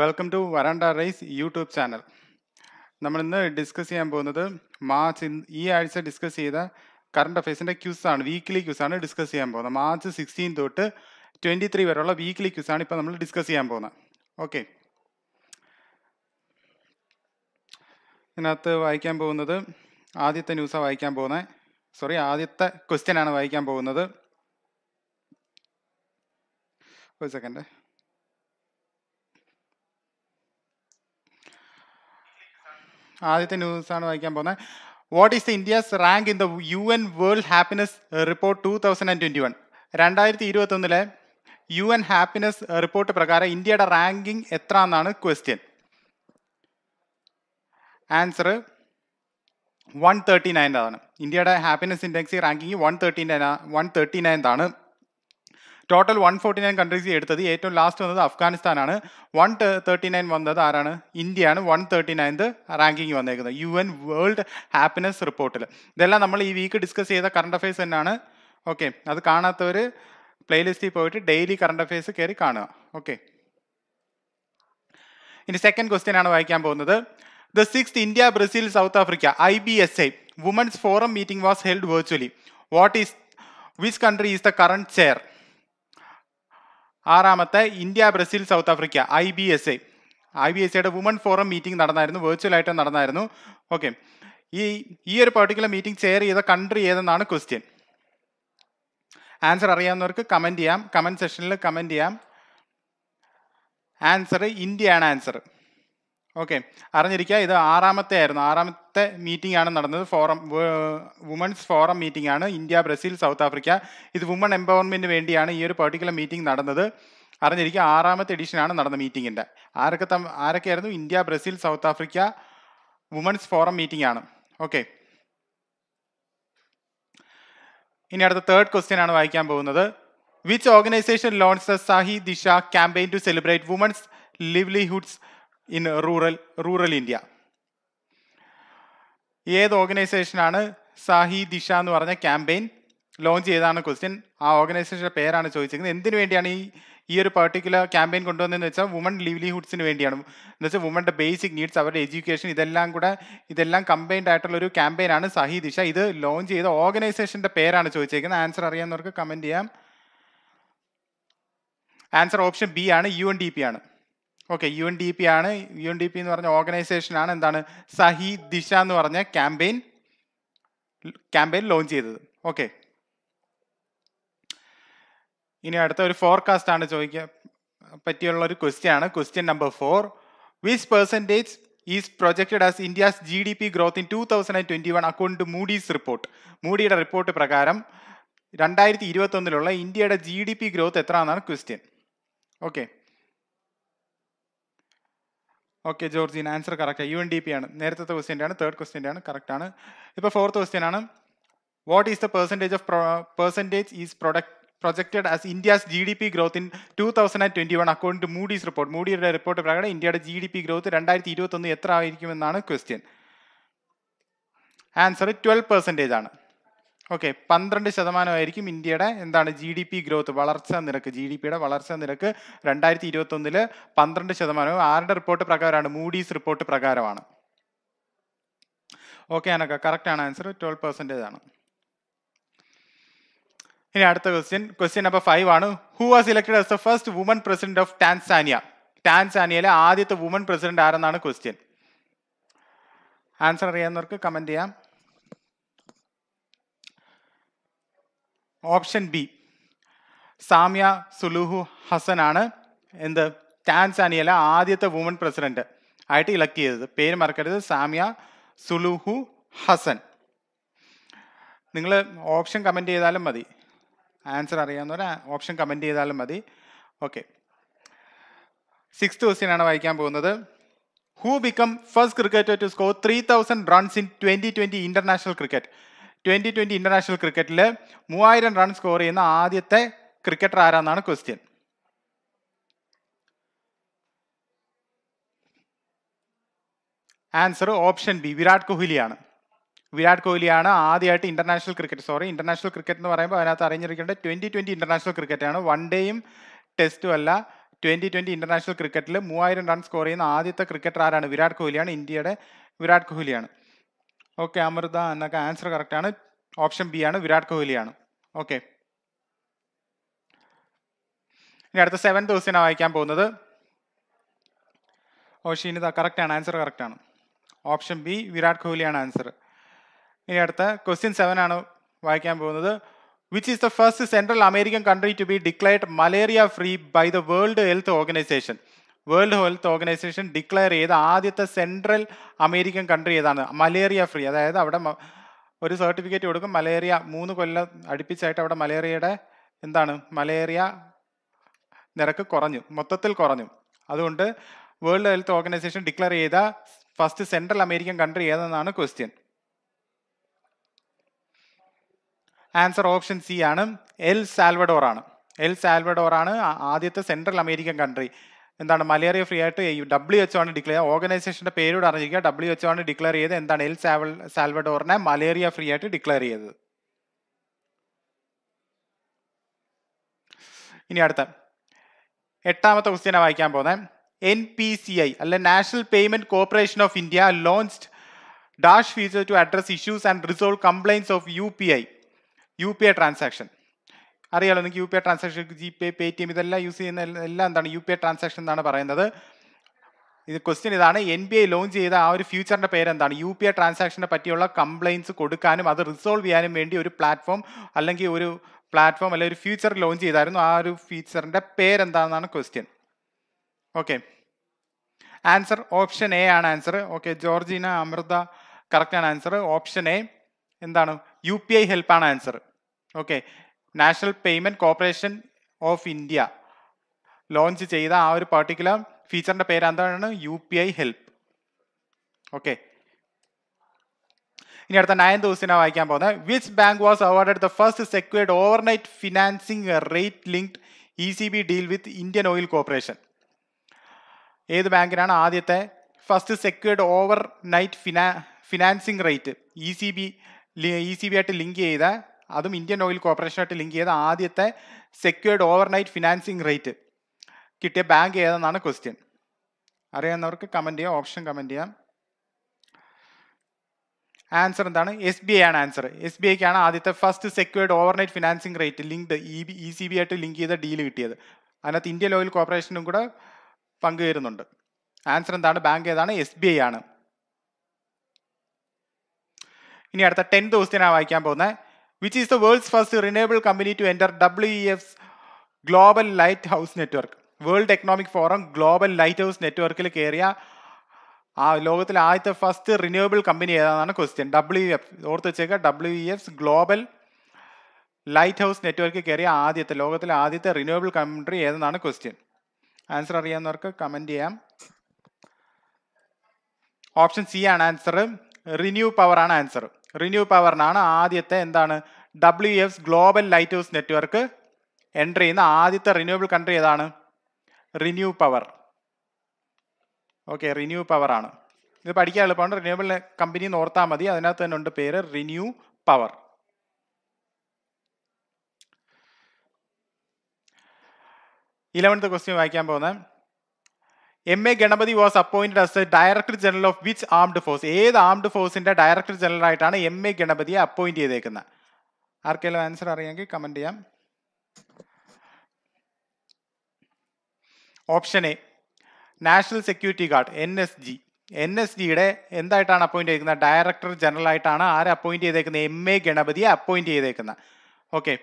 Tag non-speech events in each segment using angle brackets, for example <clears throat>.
Welcome to Veranda Race YouTube channel നമ്മൾ ഇന്ന് discuss ചെയ്യാൻ പോകുന്നത് മാർച്ച് ഈ ആഴ്ച ഡിസ്കസ് ചെയ്ത കറണ്ട് അഫയേഴ്സിൻ്റെ ക്യൂസാണ് വീക്കിലി ക്യൂസാണ് ഡിസ്കസ് ചെയ്യാൻ പോകുന്നത് മാർച്ച് സിക്സ്റ്റീൻ തൊട്ട് ട്വൻറ്റി ത്രീ വരെയുള്ള വീക്കിലി ക്യൂസാണ് ഇപ്പോൾ നമ്മൾ ഡിസ്കസ് ചെയ്യാൻ പോകുന്നത് ഓക്കെ ഇതിനകത്ത് വായിക്കാൻ പോകുന്നത് ആദ്യത്തെ ന്യൂസാണ് വായിക്കാൻ പോകുന്നത് സോറി ആദ്യത്തെ ക്വസ്റ്റ്യൻ ആണ് വായിക്കാൻ പോകുന്നത് ഒരു സെക്കൻഡ് ആദ്യത്തെ ന്യൂസ് ആണ് വായിക്കാൻ പോകുന്നത് what is India's rank in the U N world happiness report two thousand and twenty one രണ്ടായിരത്തി ഇരുപത്തൊന്നിലെ യു എൻ ഹാപ്പിനെസ് റിപ്പോർട്ട് പ്രകാരം ഇന്ത്യയുടെ റാങ്കിങ് എത്ര എന്നാണ് question answer one thirty nine ആണ് ഇന്ത്യയുടെ happiness index ranking one thirty nine one thirty ആണ് total one forty nine countries എടുത്തത് ഏറ്റവും ലാസ്റ്റ് വന്നത് അഫ്ഗാനിസ്ഥാനാണ് വൺ തേർട്ടി നയൻ വന്നത് ആരാണ് ഇന്ത്യയാണ് വൺ തേർട്ടി നയൻത് റാങ്കിങ് വന്നേക്കുന്നത് യു എൻ വേൾഡ് ഹാപ്പിനെസ് റിപ്പോർട്ടിൽ ഇതെല്ലാം നമ്മൾ ഈ വീക്ക് ഡിസ്കസ് ചെയ്ത കറണ്ട് അഫയേഴ്സ് തന്നെയാണ് ഓക്കെ അത് കാണാത്തവർ പ്ലേലിസ്റ്റിൽ പോയിട്ട് ഡെയിലി കറണ്ട് അഫയേഴ്സ് കയറി കാണുക ഓക്കെ ഇനി സെക്കൻഡ് ക്വസ്റ്റ്യൻ ആണ് വായിക്കാൻ പോകുന്നത് the six India Brazil South Africa I B S I women's forum meeting was held virtually what is which country is the current chair ആറാമത്തെ India Brazil South Africa I B S A I B S എയുടെ woman forum meeting നടന്നായിരുന്നു ആയിട്ട് നടന്നായിരുന്നു okay ഈ ഈ ഒരു particular meeting chair ചെയ്ത country ഏതെന്നാണ് ക്വസ്റ്റ്യൻ ആൻസർ അറിയാവുന്നവർക്ക് കമൻറ്റ് ചെയ്യാം കമൻറ്റ് സെഷനിൽ കമൻറ്റ് ചെയ്യാം ആൻസർ ഇന്ത്യയാണ് ആൻസർ ഓക്കെ അറിഞ്ഞിരിക്കുക ഇത് ആറാമത്തെ ആയിരുന്നു ആറാമത്തെ മീറ്റിംഗ് ആണ് നടന്നത് ഫോറം വുമൺസ് ഫോറം മീറ്റിംഗ് ആണ് ഇന്ത്യ ബ്രസീൽ സൗത്ത് ആഫ്രിക്ക ഇത് വുമൺ എംപവർമെൻറ്റിന് വേണ്ടിയാണ് ഈ ഒരു പെർട്ടിക്കുലർ മീറ്റിംഗ് നടന്നത് അറിഞ്ഞിരിക്കുക ആറാമത്തെ എഡിഷനാണ് നടന്ന മീറ്റിങ്ങിൻ്റെ ആരൊക്കെ തം ആരൊക്കെയായിരുന്നു India Brazil South Africa women's forum meeting ആണ് ഓക്കെ ഇനി അടുത്ത തേർഡ് ക്വസ്റ്റ്യൻ ആണ് വായിക്കാൻ പോകുന്നത് which organisation launches the Sahi Disha campaign to celebrate women's livelihoods in rural rural India ഏത് ഓർഗനൈസേഷനാണ് സാഹി ദിഷ എന്ന് പറഞ്ഞ ക്യാമ്പയിൻ ലോഞ്ച് ചെയ്താണ് ക്വസ്റ്റ്യൻ ആ ഓർഗനൈസേഷൻ്റെ പേരാണ് ചോദിച്ചിരിക്കുന്നത് എന്തിനു വേണ്ടിയാണ് ഈ ഈ ഒരു പർട്ടിക്കുലർ ക്യാമ്പയിൻ കൊണ്ടുവന്നതെന്ന് വെച്ചാൽ വുമൺ ലീവ്ലിഹുഡ്സിന് വേണ്ടിയാണ് എന്ന് വെച്ചാൽ വുമൻ്റെ ബേസിക് നീഡ്സ് അവരുടെ എഡ്യൂക്കേഷൻ ഇതെല്ലാം കൂടെ ഇതെല്ലാം കമ്പൈൻഡ് ആയിട്ടുള്ള ഒരു ക്യാമ്പയിനാണ് സഹി ദിഷ ഇത് ലോഞ്ച് ചെയ്ത ഓർഗനൈസേഷൻ്റെ പേരാണ് ചോദിച്ചേക്കുന്നത് ആൻസർ അറിയാവുന്നവർക്ക് കമൻറ്റ് ചെയ്യാം ആൻസർ ഓപ്ഷൻ ബി ആണ് യു എൻ ഡി പി ആണ് okay U N D P ആണ് യു എൻ ഡി പി എന്ന് പറഞ്ഞ ഓർഗനൈസേഷൻ ആണ് എന്താണ് സഹി ദിശ എന്ന് പറഞ്ഞ ക്യാമ്പയിൻ ക്യാമ്പയിൻ ലോഞ്ച് ചെയ്തത് ഓക്കെ ഇനി അടുത്ത ഒരു ഫോർകാസ്റ്റ് ആണ് ചോദിക്കുക പറ്റിയുള്ള ഒരു ക്വസ്റ്റ്യൻ ആണ് question number four which percentage is projected as India's G D P growth in two thousand and twenty one account to Moody's report മൂഡിയുടെ റിപ്പോർട്ട് പ്രകാരം രണ്ടായിരത്തി ഇരുപത്തൊന്നിലുള്ള ഇന്ത്യയുടെ ജി ഡി പി ഗ്രോത്ത് എത്ര എന്നാണ് question okay okay Georgin answer correct U N D P ആണ് നേരത്തെ ക്വസ്റ്റ്യൻ്റെ ആണ് third ക്വസ്റ്റ്യൻ്റെ ആണ് കറക്റ്റ് ആണ് ഇപ്പോൾ ഫോർത്ത് ക്വസ്റ്റ്യൻ ആണ് what is the percentage of percentage is product projected as India's G D P growth in two thousand and twenty one according to Moody's report മൂഡിയുടെ report പ്രകാരം ഇന്ത്യയുടെ ജി ഡി പി ഗ്രോത്ത് രണ്ടായിരത്തി ഇരുപത്തൊന്ന് എത്ര ആയിരിക്കുമെന്നാണ് question answer twelve percentage ആണ് okay പന്ത്രണ്ട് ശതമാനമായിരിക്കും ഇന്ത്യയുടെ എന്താണ് ജി ഡി പി ഗ്രോത്ത് വളർച്ചാ നിരക്ക് ജി ഡി പിയുടെ വളർച്ചാ നിരക്ക് രണ്ടായിരത്തി ഇരുപത്തൊന്നില് പന്ത്രണ്ട് ശതമാനവും ആരുടെ റിപ്പോർട്ട് പ്രകാരമാണ് മൂഡീസ് റിപ്പോർട്ട് പ്രകാരമാണ് ഓക്കെ അനക്ക കറക്റ്റാണ് ആൻസർ ട്വൽവ് പെർസെൻറ്റേജ് ആണ് ഇനി അടുത്ത ക്വസ്റ്റ്യൻ ക്വസ്റ്റ്യൻ നമ്പർ ഫൈവ് ആണ് who was elected as the first woman president of Tanzania ടാൻസാനിയയിലെ ആദ്യത്തെ വുമൺ പ്രസിഡന്റ് ആരെന്നാണ് ക്വസ്റ്റ്യൻ ആൻസർ അറിയാവുന്നവർക്ക് കമൻറ്റ് ചെയ്യാം option B Samia Suluhu Hassan ആണ് എന്ത് ടാൻസാനിയയിലെ ആദ്യത്തെ വുമൺ പ്രസിഡന്റ് ആയിട്ട് ഇലക്ട് ചെയ്തത് പേര് മറക്കരുത് സാമ്യ സുലുഹു ഹസൻ നിങ്ങൾ ഓപ്ഷൻ കമൻ്റ് ചെയ്താലും മതി ആൻസർ അറിയാവുന്നവർ ഓപ്ഷൻ കമൻ്റ് ചെയ്താലും മതി ഓക്കെ സിക്സ് ക്വസ്റ്റ്യനാണ് വായിക്കാൻ പോകുന്നത് who become first cricketer to score three thousand runs in twenty twenty international cricket twenty twenty international ക്രിക്കറ്റിൽ മൂവായിരം റൺ സ്കോർ ചെയ്യുന്ന ആദ്യത്തെ ക്രിക്കറ്റർ ആരാന്നാണ് question answer option B Virat കോഹ്ലിയാണ് വിരാട് കോഹ്ലിയാണ് ആദ്യമായിട്ട് international cricket sorry international cricket എന്ന് പറയുമ്പോൾ അതിനകത്ത് അറിഞ്ഞിരിക്കേണ്ട ട്വന്റി ട്വന്റി ഇന്റർനാഷണൽ ക്രിക്കറ്റാണ് വൺ ഡേയും ടെസ്റ്റും അല്ല ട്വന്റി ട്വന്റി ഇന്റർനാഷണൽ ക്രിക്കറ്റിൽ മൂവായിരം റൺ സ്കോർ ചെയ്യുന്ന ആദ്യത്തെ ക്രിക്കറ്റർ ആരാണ് വിരാട് കോഹ്ലിയാണ് ഇന്ത്യയുടെ വിരാട് കോഹ്ലിയാണ് ഓക്കെ അമൃത എന്നൊക്കെ ആൻസർ കറക്റ്റ് ആണ് ഓപ്ഷൻ ബി ആണ് വിരാട് കോഹ്ലിയാണ് ഓക്കെ ഇനി അടുത്ത സെവൻ ക്വസ്റ്റ്യൻ വായിക്കാൻ പോകുന്നത് ഓഷീനിത കറക്റ്റ് ആണ് ആൻസർ കറക്റ്റ് ആണ് ഓപ്ഷൻ ബി വിരാട് കോഹ്ലിയാണ് ആൻസർ ഇനി അടുത്ത ക്വസ്റ്റ്യൻ സെവൻ ആണ് വായിക്കാൻ പോകുന്നത് which is the first Central American country to be declared malaria free by the World Health Organization World Health Organization declare ചെയ്ത ആദ്യത്തെ സെൻട്രൽ അമേരിക്കൻ കൺട്രി ഏതാണ് മലേറിയ ഫ്രീ അതായത് അവിടെ ഒരു സർട്ടിഫിക്കറ്റ് കൊടുക്കും മലേറിയ മൂന്ന് കൊല്ലം അടുപ്പിച്ചായിട്ട് അവിടെ മലേറിയയുടെ എന്താണ് മലേറിയ നിരക്ക് കുറഞ്ഞു മൊത്തത്തിൽ കുറഞ്ഞു അതുകൊണ്ട് വേൾഡ് ഹെൽത്ത് ഓർഗനൈസേഷൻ ഡിക്ലെയർ ചെയ്ത ഫസ്റ്റ് സെൻട്രൽ അമേരിക്കൻ കൺട്രി ഏതെന്നാണ് ക്വസ്റ്റ്യൻ ആൻസർ ഓപ്ഷൻ സി ആണ് എൽ സാൽവഡോർ ആണ് എൽ സാൽവഡോർ ആണ് ആദ്യത്തെ സെൻട്രൽ അമേരിക്കൻ കൺട്രി എന്താണ് മലേറിയ ഫ്രീ ആയിട്ട് ചെയ്യും ഡബ്ല്യു എച്ച് ആണ് ഡിക്ലെയർ ഓർഗനൈസേഷൻ്റെ പേരോട് അറിഞ്ഞിരിക്കുക ഡബ്ല്യു എച്ച് ആണ് ഡിക്ലെയർ ചെയ്ത് എന്താണ് എൽ സാവൽ സാൽവഡോറിനെ മലേറിയ ഫ്രീ ആയിട്ട് ഡിക്ലെയർ ചെയ്തത് ഇനി അടുത്ത എട്ടാമത്തെ ക്വസ്റ്റ്യനെ വായിക്കാൻ പോകുന്നത് എൻ പി സി ഐ അല്ലെ National Payment Corporation of India launched dash feature to address issues and resolve compliance of U P I U P I transaction അറിയാലോ നിങ്ങൾക്ക് U P I transaction GPay Paytm ഇതെല്ലാം use ചെയ്യുന്ന എല്ലാം എന്താണ് U P I transaction എന്നാണ് പറയുന്നത് ഇത് question ഇതാണ് എൻ ബി ഐ ലോഞ്ച് ചെയ്ത ആ ഒരു ഫ്യൂച്ചറിൻ്റെ പേരെന്താണ് യു പി ഐ ട്രാൻസാക്ഷനെ പറ്റിയുള്ള കംപ്ലയിൻസ് കൊടുക്കാനും അത് റിസോൾവ് ചെയ്യാനും വേണ്ടി ഒരു പ്ലാറ്റ്ഫോം അല്ലെങ്കിൽ ഒരു പ്ലാറ്റ്ഫോം അല്ലെങ്കിൽ ഒരു ഫ്യൂച്ചർ ലോഞ്ച് ചെയ്തായിരുന്നു ആ ഒരു ഫ്യൂച്ചറിൻ്റെ പേരെന്താണെന്നാണ് question okay answer option A ആണ് ആൻസർ ഓക്കെ ജോർജിന അമൃത കറക്റ്റാണ് ആൻസർ ഓപ്ഷൻ എ എന്താണ് യു പി ഐ ഹെൽപ്പാണ് answer okay National Payment Corporation of India launch ചെയ്ത ആ ഒരു പർട്ടിക്കുലർ ഫീച്ചറിൻ്റെ പേര് എന്താണ് U P I help okay ഇനി അടുത്ത നയൻ ദിവസത്തിനാണ് വായിക്കാൻ പോകുന്നത് which bank was award the first secured overnight financing rate linked E C B deal with Indian oil corporation ഏത് ബാങ്കിനാണ് ആദ്യത്തെ ഫസ്റ്റ് സെക്യൂർഡ് ഓവർ നൈറ്റ് ഫിനാ financing rate E C B E C B ആയിട്ട് link ചെയ്ത അതും Indian Oil കോർപ്പറേഷനായിട്ട് link ചെയ്ത ആദ്യത്തെ സെക്യൂർഡ് ഓവർനൈറ്റ് ഫിനാൻസിങ് റേറ്റ് കിട്ടിയ ബാങ്ക് ഏതെന്നാണ് ക്വസ്റ്റ്യൻ അറിയാവുന്നവർക്ക് കമൻറ്റ് ചെയ്യാം ഓപ്ഷൻ കമൻറ്റ് ചെയ്യാം ആൻസർ എന്താണ് എസ് ബി ഐ ആണ് ആൻസർ എസ് ബി ഐക്കാണ് ആദ്യത്തെ first secured overnight financing rate linked E B E C B ആയിട്ട് ലിങ്ക് ചെയ്ത ഡീൽ കിട്ടിയത് അതിനകത്ത് ഇന്ത്യൻ ഓയിൽ കോർപ്പറേഷനും കൂടെ പങ്കുചേരുന്നുണ്ട് ആൻസർ എന്താണ് ബാങ്ക് ഏതാണ് എസ് ബി ഐ ആണ് ഇനി അടുത്ത ടെൻത്ത് ദിവസത്തിനാണ് വായിക്കാൻ പോകുന്നത് which is the world's first renewable company to enter WEF's Global Lighthouse Network. World Economic Forum Global Lighthouse നെറ്റ്വർക്കിൽ കയറിയ ആ ലോകത്തിലെ ആദ്യത്തെ ഫസ്റ്റ് റിന്യൂവബിൾ കമ്പനി ഏതാണെന്നാണ് ക്വസ്റ്റ്യൻ ഡബ്ല്യു എഫ് ഓർത്ത് വെച്ചേക്കുക W F Global Lighthouse നെറ്റ്വർക്കിൽ കയറിയ ആദ്യത്തെ ലോകത്തിലെ ആദ്യത്തെ റിന്യൂവബിൾ കൺട്രി ഏതെന്നാണ് ക്വസ്റ്റ്യൻ ആൻസർ അറിയാവുന്നവർക്ക് കമൻറ്റ് ചെയ്യാം ഓപ്ഷൻ സി ആണ് ആൻസർ റിന്യൂ പവർ ആണ് ആൻസർ റിന്യൂ പവറിനാണ് ആദ്യത്തെ എന്താണ് W F Global Lighthouse Network enter ചെയ്യുന്ന ആദ്യത്തെ റിന്യൂവബിൾ കൺട്രി ഏതാണ് ReNew Power okay renew Power ആണ് ഇത് പഠിക്കാൻ എളുപ്പമാണ് റിന്യൂവബിൾ കമ്പനി എന്ന് ഓർത്താൽ മതി അതിനകത്ത് തന്നെ ഉണ്ട് പേര് റിന്യൂ പവർ ഇലവൻത്ത് ക്വസ്റ്റ്യൻ വായിക്കാൻ പോകുന്നത് M A Ganapathi was appointed as director general of which armed force ഏത് ആംഡ് ഫോഴ്സിന്റെ ഡയറക്ടർ ജനറൽ ആയിട്ടാണ് എം എ ഗണപതിയെ അപ്പോയിന്റ് ചെയ്തേക്കുന്നത് ആർക്കെങ്കിലും ആൻസർ അറിയാമെങ്കിൽ കമൻറ്റ് ചെയ്യാം option A national security guard N S G N S ജിയുടെ എന്തായിട്ടാണ് അപ്പോയിന്റ് ചെയ്തേക്കുന്നത് ഡയറക്ടർ ജനറൽ ആയിട്ടാണ് ആരെ അപ്പോയിന്റ് ചെയ്തേക്കുന്നത് എം എ ഗണപതിയെ അപ്പോയിന്റ് ചെയ്തേക്കുന്നത് ഓക്കെ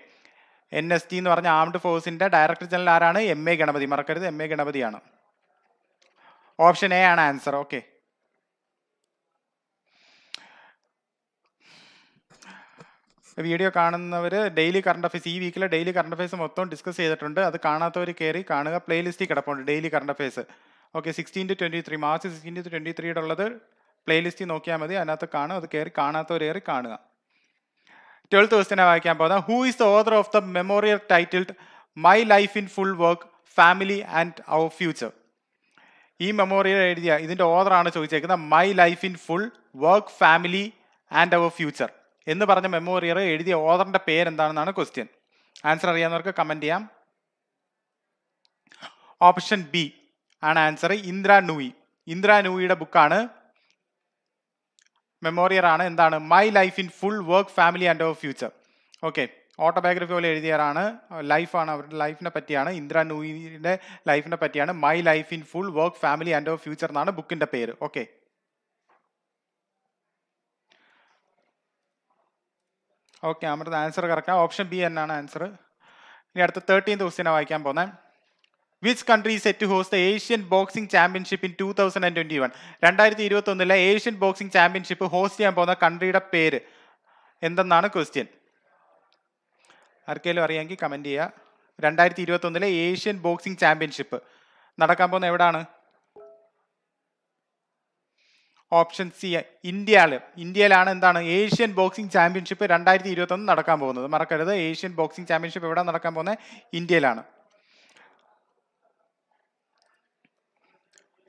എൻ എസ് ജി എന്ന് പറഞ്ഞ ആംഡ് ഫോഴ്സിന്റെ ഡയറക്ടർ ജനറൽ ആരാണ് എം എ ഗണപതി മറക്കരുത് എം എ ഗണപതിയാണ് ഓപ്ഷൻ എ ആണ് ആൻസർ ഓക്കെ വീഡിയോ കാണുന്നവർ ഡെയിലി കറണ്ട് അഫയേഴ്സ് ഈ വീക്കിലെ ഡെയിലി കറണ്ട് അഫയേഴ്സ് മൊത്തം ഡിസ്കസ് ചെയ്തിട്ടുണ്ട് അത് കാണാത്തവർ കയറി കാണുക പ്ലേലിസ്റ്റിൽ കിടപ്പുണ്ട് daily current affairs okay sixteen to twenty three March sixteen to twenty ത്രീയുടെ ഉള്ളത് പ്ലേലിസ്റ്റിൽ നോക്കിയാൽ മതി അതിനകത്ത് കാണുക അത് കയറി കാണാത്തവർ കയറി കാണുക ട്വൽത്ത് ക്വസ്റ്റിനെ വായിക്കാൻ പോകുന്നത് who is the author of the memorial titled my life in full work family and our future ഈ മെമ്മോറിയൽ എഴുതിയ ഇതിൻ്റെ ഓതറാണ് ചോദിച്ചേക്കുന്നത് my life in full work family and our future എന്ന് പറഞ്ഞ മെമ്മോറിയർ എഴുതിയ ഓദറിൻ്റെ പേരെന്താണെന്നാണ് ക്വസ്റ്റ്യൻ ആൻസർ അറിയാവുന്നവർക്ക് കമൻറ്റ് ചെയ്യാം ഓപ്ഷൻ ബി ആണ് ആൻസർ ഇന്ദ്ര നൂയി ഇന്ദ്ര നൂയിയുടെ ബുക്കാണ് മെമ്മോറിയർ ആണ് എന്താണ് my life in full work family and of future okay autobiography പോലെ എഴുതിയവരാണ് ലൈഫാണ് അവരുടെ ലൈഫിനെ പറ്റിയാണ് ഇന്ദ്ര നൂയിൻ്റെ ലൈഫിനെ പറ്റിയാണ് my life in full work family and of future എന്നാണ് ബുക്കിൻ്റെ പേര് ഓക്കെ ഓക്കെ അമൃത ആൻസർ കറക്കാം ഓപ്ഷൻ ബി എന്നാണ് ആൻസർ ഇനി അടുത്ത തേർട്ടീൻ ദിവസത്തിനാണ് വായിക്കാൻ പോകുന്നത് which country set host Asian boxing championship in two thousand and twenty one രണ്ടായിരത്തി ഇരുപത്തി ഒന്നിലെ ഏഷ്യൻ ബോക്സിംഗ് ചാമ്പ്യൻഷിപ്പ് ഹോസ്റ്റ് ചെയ്യാൻ പോകുന്ന കൺട്രിയുടെ പേര് എന്തെന്നാണ് ക്വസ്റ്റ്യൻ ആർക്കെങ്കിലും അറിയാമെങ്കിൽ കമൻറ്റ് ചെയ്യുക രണ്ടായിരത്തി ഇരുപത്തൊന്നിലെ ഏഷ്യൻ ബോക്സിംഗ് ചാമ്പ്യൻഷിപ്പ് നടക്കാൻ പോകുന്ന എവിടെയാണ് ഓപ്ഷൻ സി ഇന്ത്യയിൽ ഇന്ത്യയിലാണ് എന്താണ് ഏഷ്യൻ ബോക്സിംഗ് ചാമ്പ്യൻഷിപ്പ് രണ്ടായിരത്തി ഇരുപത്തൊന്ന് നടക്കാൻ പോകുന്നത് മറക്കരുത് ഏഷ്യൻ ബോക്സിംഗ് ചാമ്പ്യൻഷിപ്പ് എവിടെ നടക്കാൻ പോകുന്നത് ഇന്ത്യയിലാണ്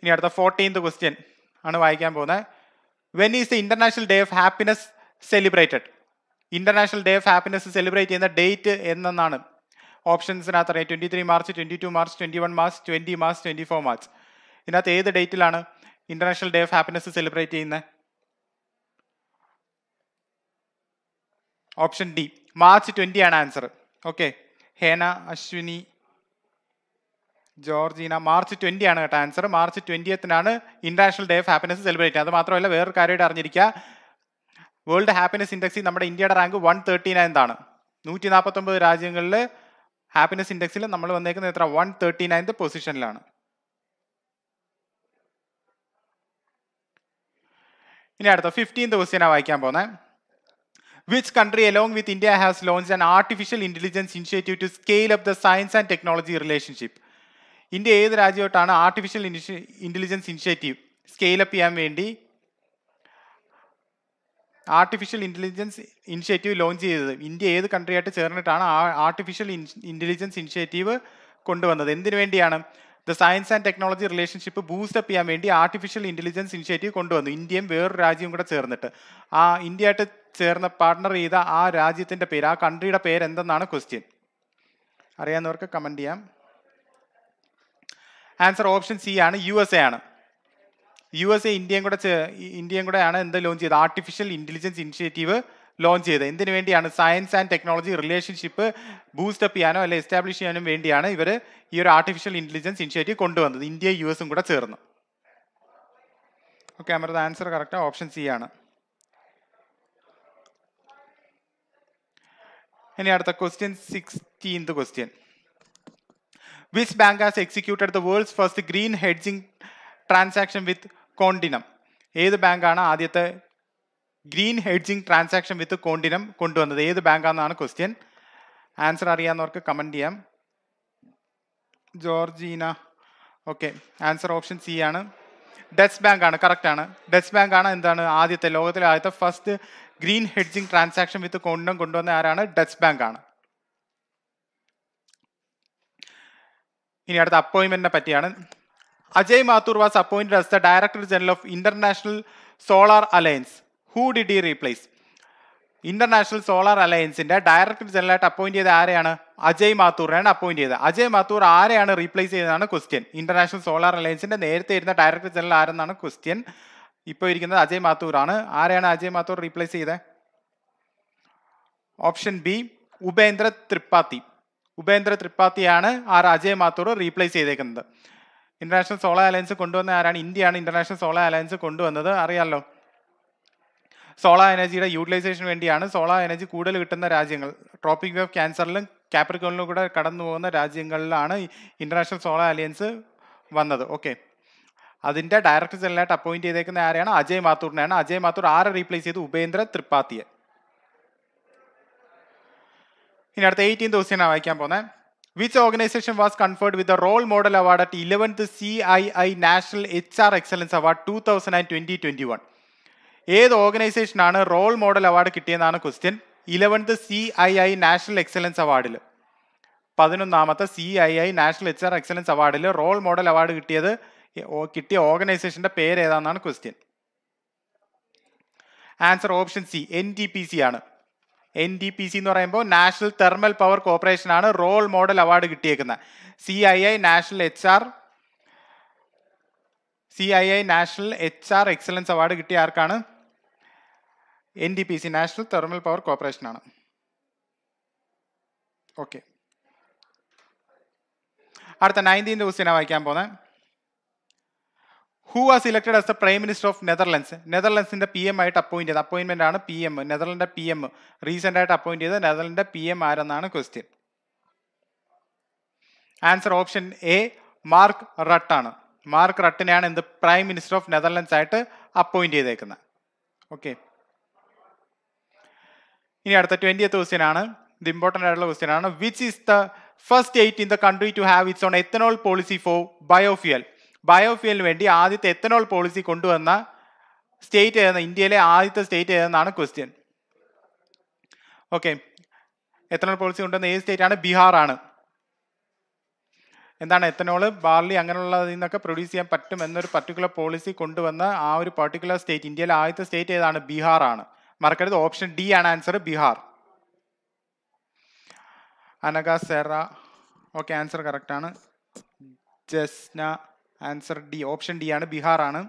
ഇനി അടുത്ത ഫോർട്ടീൻത് ക്വസ്റ്റ്യൻ ആണ് വായിക്കാൻ പോകുന്നത് when is the international day of happiness celebrated international day of happiness celebrate ചെയ്യുന്ന ഡേറ്റ് എന്നാണ് ഓപ്ഷൻസിനകത്ത് അറിയാം twenty three March twenty two March twenty one March twenty March twenty four March ഇതിനകത്ത് ഏത് ഡേറ്റിലാണ് international day of happiness celebrate ചെയ്യുന്നത് option D March twenty ആണ് answer okay Hena Ashwini Georgina March twenty ആണ് കേട്ടോ ആൻസർ മാർച്ച് ട്വന്റിയത്തിനാണ് international day of happiness celebrate ചെയ്യുന്നത് അത് മാത്രമല്ല വേറൊരു കാര്യമായിട്ട് അറിഞ്ഞിരിക്കുക വേൾഡ് ഹാപ്പിനെസ് ഇൻഡെക്സിൽ നമ്മുടെ ഇന്ത്യയുടെ റാങ്ക് വൺ തേർട്ടി നയൻതാണ് നൂറ്റി നാൽപ്പത്തൊമ്പത് രാജ്യങ്ങളിൽ ഹാപ്പിനെസ് ഇൻഡെക്സിൽ നമ്മൾ വന്നേക്കുന്നത് എത്ര വൺ തേർട്ടി നയൻത് പൊസിഷനിലാണ് ഇനി അടുത്ത ഫിഫ്റ്റീൻത് ക്വസ്റ്റ്യനാണ് വായിക്കാൻ പോകുന്നത് which country along with India has launch an artificial intelligence initiative to scale up the science and technology relationship India ഏത് രാജ്യമായിട്ടാണ് artificial intelligence initiative scale up ചെയ്യാൻ വേണ്ടി ആർട്ടിഫിഷ്യൽ ഇന്റലിജൻസ് ഇനിഷ്യേറ്റീവ് ലോഞ്ച് ചെയ്തത് ഇന്ത്യ ഏത് കൺട്രിയായിട്ട് ചേർന്നിട്ടാണ് ആ ആർട്ടിഫിഷ്യൽ ഇന്റലിജൻസ് ഇനിഷ്യേറ്റീവ് കൊണ്ടുവന്നത് എന്തിനു വേണ്ടിയാണ് the science and technology relationship boost up ചെയ്യാൻ വേണ്ടി ആർട്ടിഫിഷ്യൽ ഇന്റലിജൻസ് ഇനിഷ്യേറ്റീവ് കൊണ്ടുവന്നു ഇന്ത്യയും വേറൊരു രാജ്യവും കൂടെ ചേർന്നിട്ട് ആ ആയിട്ട് ചേർന്ന പാർട്ണർ ചെയ്ത ആ രാജ്യത്തിൻ്റെ പേര് ആ കൺട്രിയുടെ പേര് എന്തെന്നാണ് ക്വസ്റ്റ്യൻ അറിയാവുന്നവർക്ക് കമൻറ്റ് ചെയ്യാം ആൻസർ ഓപ്ഷൻ സി ആണ് യു എസ് എ ആണ് യു എസ് എ ഇന്ത്യയും കൂടെ ഇന്ത്യയും കൂടെയാണ് എന്ത് ലോഞ്ച് ചെയ്തത് ആർട്ടിഫിഷ്യൽ ഇൻ്റലിജൻസ് ഇനിഷ്യേറ്റീവ് ലോഞ്ച് ചെയ്തത് എന്തിനു വേണ്ടിയാണ് science and technology relationship boost up ചെയ്യാനോ അല്ലെ എസ്റ്റാബ്ലിഷ് ചെയ്യാനും വേണ്ടിയാണ് ഇവർ ഈ ഒരു ആർട്ടിഫിഷ്യൽ ഇൻ്റലിജൻസ് ഇനിഷ്യേറ്റീവ് കൊണ്ടുവന്നത് ഇന്ത്യ യു എസും കൂടെ ചേർന്ന് okay Amrutha answer correct option C ആണ് ഇനി അടുത്ത question sixteenth question which bank has executed the world's first green hedging transaction with continuum ഏത് ബാങ്കാണ് ആദ്യത്തെ green hedging transaction with continuum കൊണ്ടുവന്നത് ഏത് ബാങ്കാണെന്നാണ് ക്വസ്റ്റ്യൻ ആൻസർ അറിയാവുന്നവർക്ക് കമൻറ്റ് ചെയ്യാം Georgina okay answer option C ആണ് ഡച്ച് ബാങ്ക് ആണ് കറക്റ്റാണ് ആണ് ബാങ്ക് ആണ് എന്താണ് ആദ്യത്തെ ലോകത്തിലെ ആദ്യത്തെ first green hedging transaction with continuum കൊണ്ടുവന്ന ആരാണ് ഡച്ച് ബാങ്ക് ആണ് ഇനി അടുത്ത അപ്പോയിൻമെന്റിനെ പറ്റിയാണ് Ajay Mathur was appointed as the director general of international solar alliance who did he replace international solar അലയൻസിന്റെ ഡയറക്ടർ ജനറലായിട്ട് അപ്പോയിന്റ് ചെയ്ത ആരെയാണ് അജയ് മാത്തൂറിനെയാണ് അപ്പോയിന്റ് ചെയ്തത് അജയ് മാത്തൂർ ആരെയാണ് റീപ്ലേസ് ചെയ്തതാണ് ക്വസ്റ്റ്യൻ ഇന്റർനാഷണൽ സോളാർ അലയൻസിന്റെ നേരത്തെ ഇരുന്ന ഡയറക്ടർ ജനറൽ ആരെന്നാണ് ക്വസ്റ്റ്യൻ ഇപ്പോൾ ഇരിക്കുന്നത് അജയ് മാത്തൂറാണ് ആരെയാണ് അജയ് മാത്തൂർ റീപ്ലേസ് ചെയ്തത് ഓപ്ഷൻ ബി ഉപേന്ദ്ര ത്രിപാത്തി ഉപേന്ദ്ര ത്രിപാത്തിയാണ് ആർ അജയ് മാത്തൂർ റീപ്ലേസ് ചെയ്തേക്കുന്നത് ഇന്റർനാഷണൽ സോളാർ അലയൻസ് കൊണ്ടുവന്ന ആരാണ് ഇന്ത്യയാണ് ഇന്റർനാഷണൽ സോളാർ അലയൻസ് കൊണ്ടുവന്നത് അറിയാമല്ലോ സോളാർ എനർജിയുടെ യൂട്ടിലൈസേഷന് വേണ്ടിയാണ് സോളാർ എനർജി കൂടുതൽ കിട്ടുന്ന രാജ്യങ്ങൾ ട്രോപ്പിക് വേവ് ക്യാൻസറിലും ക്യാപ്രിക്കോണിലും കൂടെ കടന്നു പോകുന്ന രാജ്യങ്ങളിലാണ് ഇന്റർനാഷണൽ സോളാർ അലയൻസ് വന്നത് ഓക്കെ അതിൻ്റെ ഡയറക്ടർ ജനറലായിട്ട് അപ്പോയിന്റ് ചെയ്തേക്കുന്ന ആരെയാണ് അജയ് മാത്തൂറിനെയാണ് അജയ് മാത്തൂർ ആരെ റീപ്ലേസ് ചെയ്തു ഉപേന്ദ്ര ത്രിപാത്തിയെ ഇനി അടുത്ത എയ്റ്റീൻ ദിവസത്തിനാണ് വായിക്കാൻ പോകുന്നത് which organisation was conferred with role model award at eleventh C I I national H R excellence award two thousand and twenty twenty one ഏത് ഓർഗനൈസേഷനാണ് റോൾ മോഡൽ അവാർഡ് കിട്ടിയെന്നാണ് question eleventh C I I national excellence അവാർഡിൽ പതിനൊന്നാമത്തെ C I I national H R excellence അവാർഡിൽ role model award കിട്ടിയത് കിട്ടിയ ഓർഗനൈസേഷൻ്റെ പേര് ഏതാണെന്നാണ് question answer option C N T P C ആണ് എൻ ഡി പി സി എന്ന് പറയുമ്പോൾ നാഷണൽ തെർമൽ പവർ കോർപ്പറേഷൻ ആണ് റോൾ മോഡൽ അവാർഡ് കിട്ടിയേക്കുന്നത് C I I national H R C I I national H R excellence award കിട്ടിയ ആർക്കാണ് N D P C national thermal power corporation ആണ് okay അടുത്ത nineteen ദിവസം ഞാൻ വായിക്കാൻ പോകുന്നത് who was elected as the prime minister of Netherlands നെതർലൻഡ്സിൻ്റെ P M ആയിട്ട് അപ്പോയിന്റ് ചെയ്ത് അപ്പോയിൻമെൻ്റ് ആണ് പി എം നെതർലൻഡിൻ്റെ പി എം റീസെൻ്റ് ആയിട്ട് അപ്പോയിന്റ് ചെയ്ത് നെതർലൻഡിൻ്റെ പി എം ആരെന്നാണ് question answer option A Mark റട്ടാണ് മാർക്ക് റട്ടിനെയാണ് എന്ത് പ്രൈം മിനിസ്റ്റർ ഓഫ് നെതർലൻഡ്സ് ആയിട്ട് അപ്പോയിന്റ് ചെയ്തേക്കുന്നത് ഓക്കെ ഇനി അടുത്ത ട്വൻറ്റിയത്ത് ക്വസ്റ്റ്യൻ ആണ് ഇത് ഇമ്പോർട്ടൻ്റ് ആയിട്ടുള്ള ക്വസ്റ്റ്യൻ ആണ് which is the first state in the country to have its own ethanol policy for biofuel ബയോഫ്യുവലിന് വേണ്ടി ആദ്യത്തെ എത്തനോൾ പോളിസി കൊണ്ടുവന്ന സ്റ്റേറ്റ് ഏതെന്ന് ഇന്ത്യയിലെ ആദ്യത്തെ സ്റ്റേറ്റ് ഏതെന്നാണ് ക്വസ്റ്റ്യൻ ഓക്കെ എത്തനോൾ പോളിസി കൊണ്ടുവന്ന ഏത് സ്റ്റേറ്റ് ആണ് ബീഹാർ ആണ് എന്താണ് എത്തനോൾ ബാർലി അങ്ങനെയുള്ളതിൽ നിന്നൊക്കെ പ്രൊഡ്യൂസ് ചെയ്യാൻ പറ്റും എന്നൊരു പർട്ടിക്കുലർ പോളിസി കൊണ്ടുവന്ന ആ ഒരു പർട്ടിക്കുലർ സ്റ്റേറ്റ് ഇന്ത്യയിലെ ആദ്യത്തെ സ്റ്റേറ്റ് ഏതാണ് ബീഹാർ ആണ് മറക്കരുത് ഓപ്ഷൻ ഡി ആണ് answer Bihar Anaka Sera okay answer correct ആണ് Jasna answer D option D ആണ് ബീഹാർ ആണ്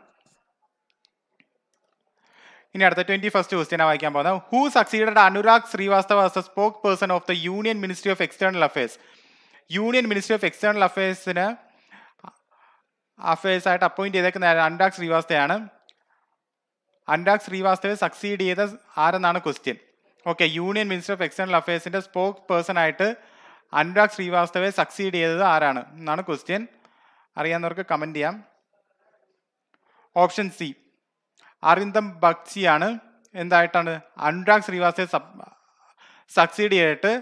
ഇനി അടുത്ത ട്വന്റി ഫസ്റ്റ് ക്വസ്റ്റ്യനാണ് വായിക്കാൻ പോകുന്നത് who succeeded Anurag Srivastava as spoke person of the union ministry of external affairs union ministry of external അഫയേഴ്സിന് അഫയേഴ്സ് ആയിട്ട് അപ്പോയിന്റ് ചെയ്തേക്കുന്ന അനുരാഗ് ശ്രീവാസ്തവയാണ് അനുരാഗ് ശ്രീവാസ്തവ് സക്സീഡ് ചെയ്ത ആരെന്നാണ് question okay union minister of external അഫയേഴ്സിന്റെ സ്പോക്ക് പേഴ്സൺ ആയിട്ട് അനുരാഗ് ശ്രീവാസ്തവയെ സക്സീഡ് ചെയ്തത് ആരാണ് എന്നാണ് ക്വസ്റ്റ്യൻ അറിയാവുന്നവർക്ക് കമൻറ്റ് ചെയ്യാം ഓപ്ഷൻ സി അരിന്ദം ബക്സിയാണ് എന്തായിട്ടാണ് അനുരാഗ് ശ്രീവാസ്തവെ സക്സീഡ് ചെയ്തിട്ട്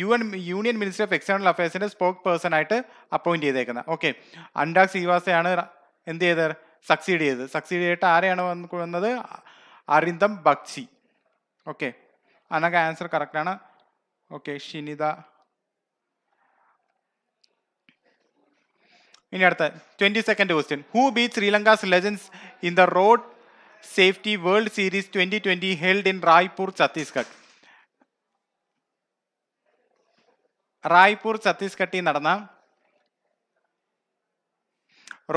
U N union minister of external അഫയേഴ്സിൻ്റെ spoke person ആയിട്ട് അപ്പോയിൻറ്റ് ചെയ്തേക്കുന്നത് ഓക്കെ അനുരാഗ് ശ്രീവാസ്തവയാണ് എന്ത് ചെയ്തത് സക്സീഡ് ചെയ്തത് സക്സീഡ് ചെയ്തിട്ട് ആരെയാണ് വന്നത് അരിന്ദം ബക്സി ഓക്കെ അന്നൊക്കെ ആൻസർ കറക്റ്റാണ് ഓക്കെ ഷിനിത ഇനി അടുത്ത twenty second question who beat Sri Lanka's legends in the road safety world series twenty twenty held in Raipur Chhattisgarh Raipur ഛത്തീസ്ഗഡിൽ നടന്ന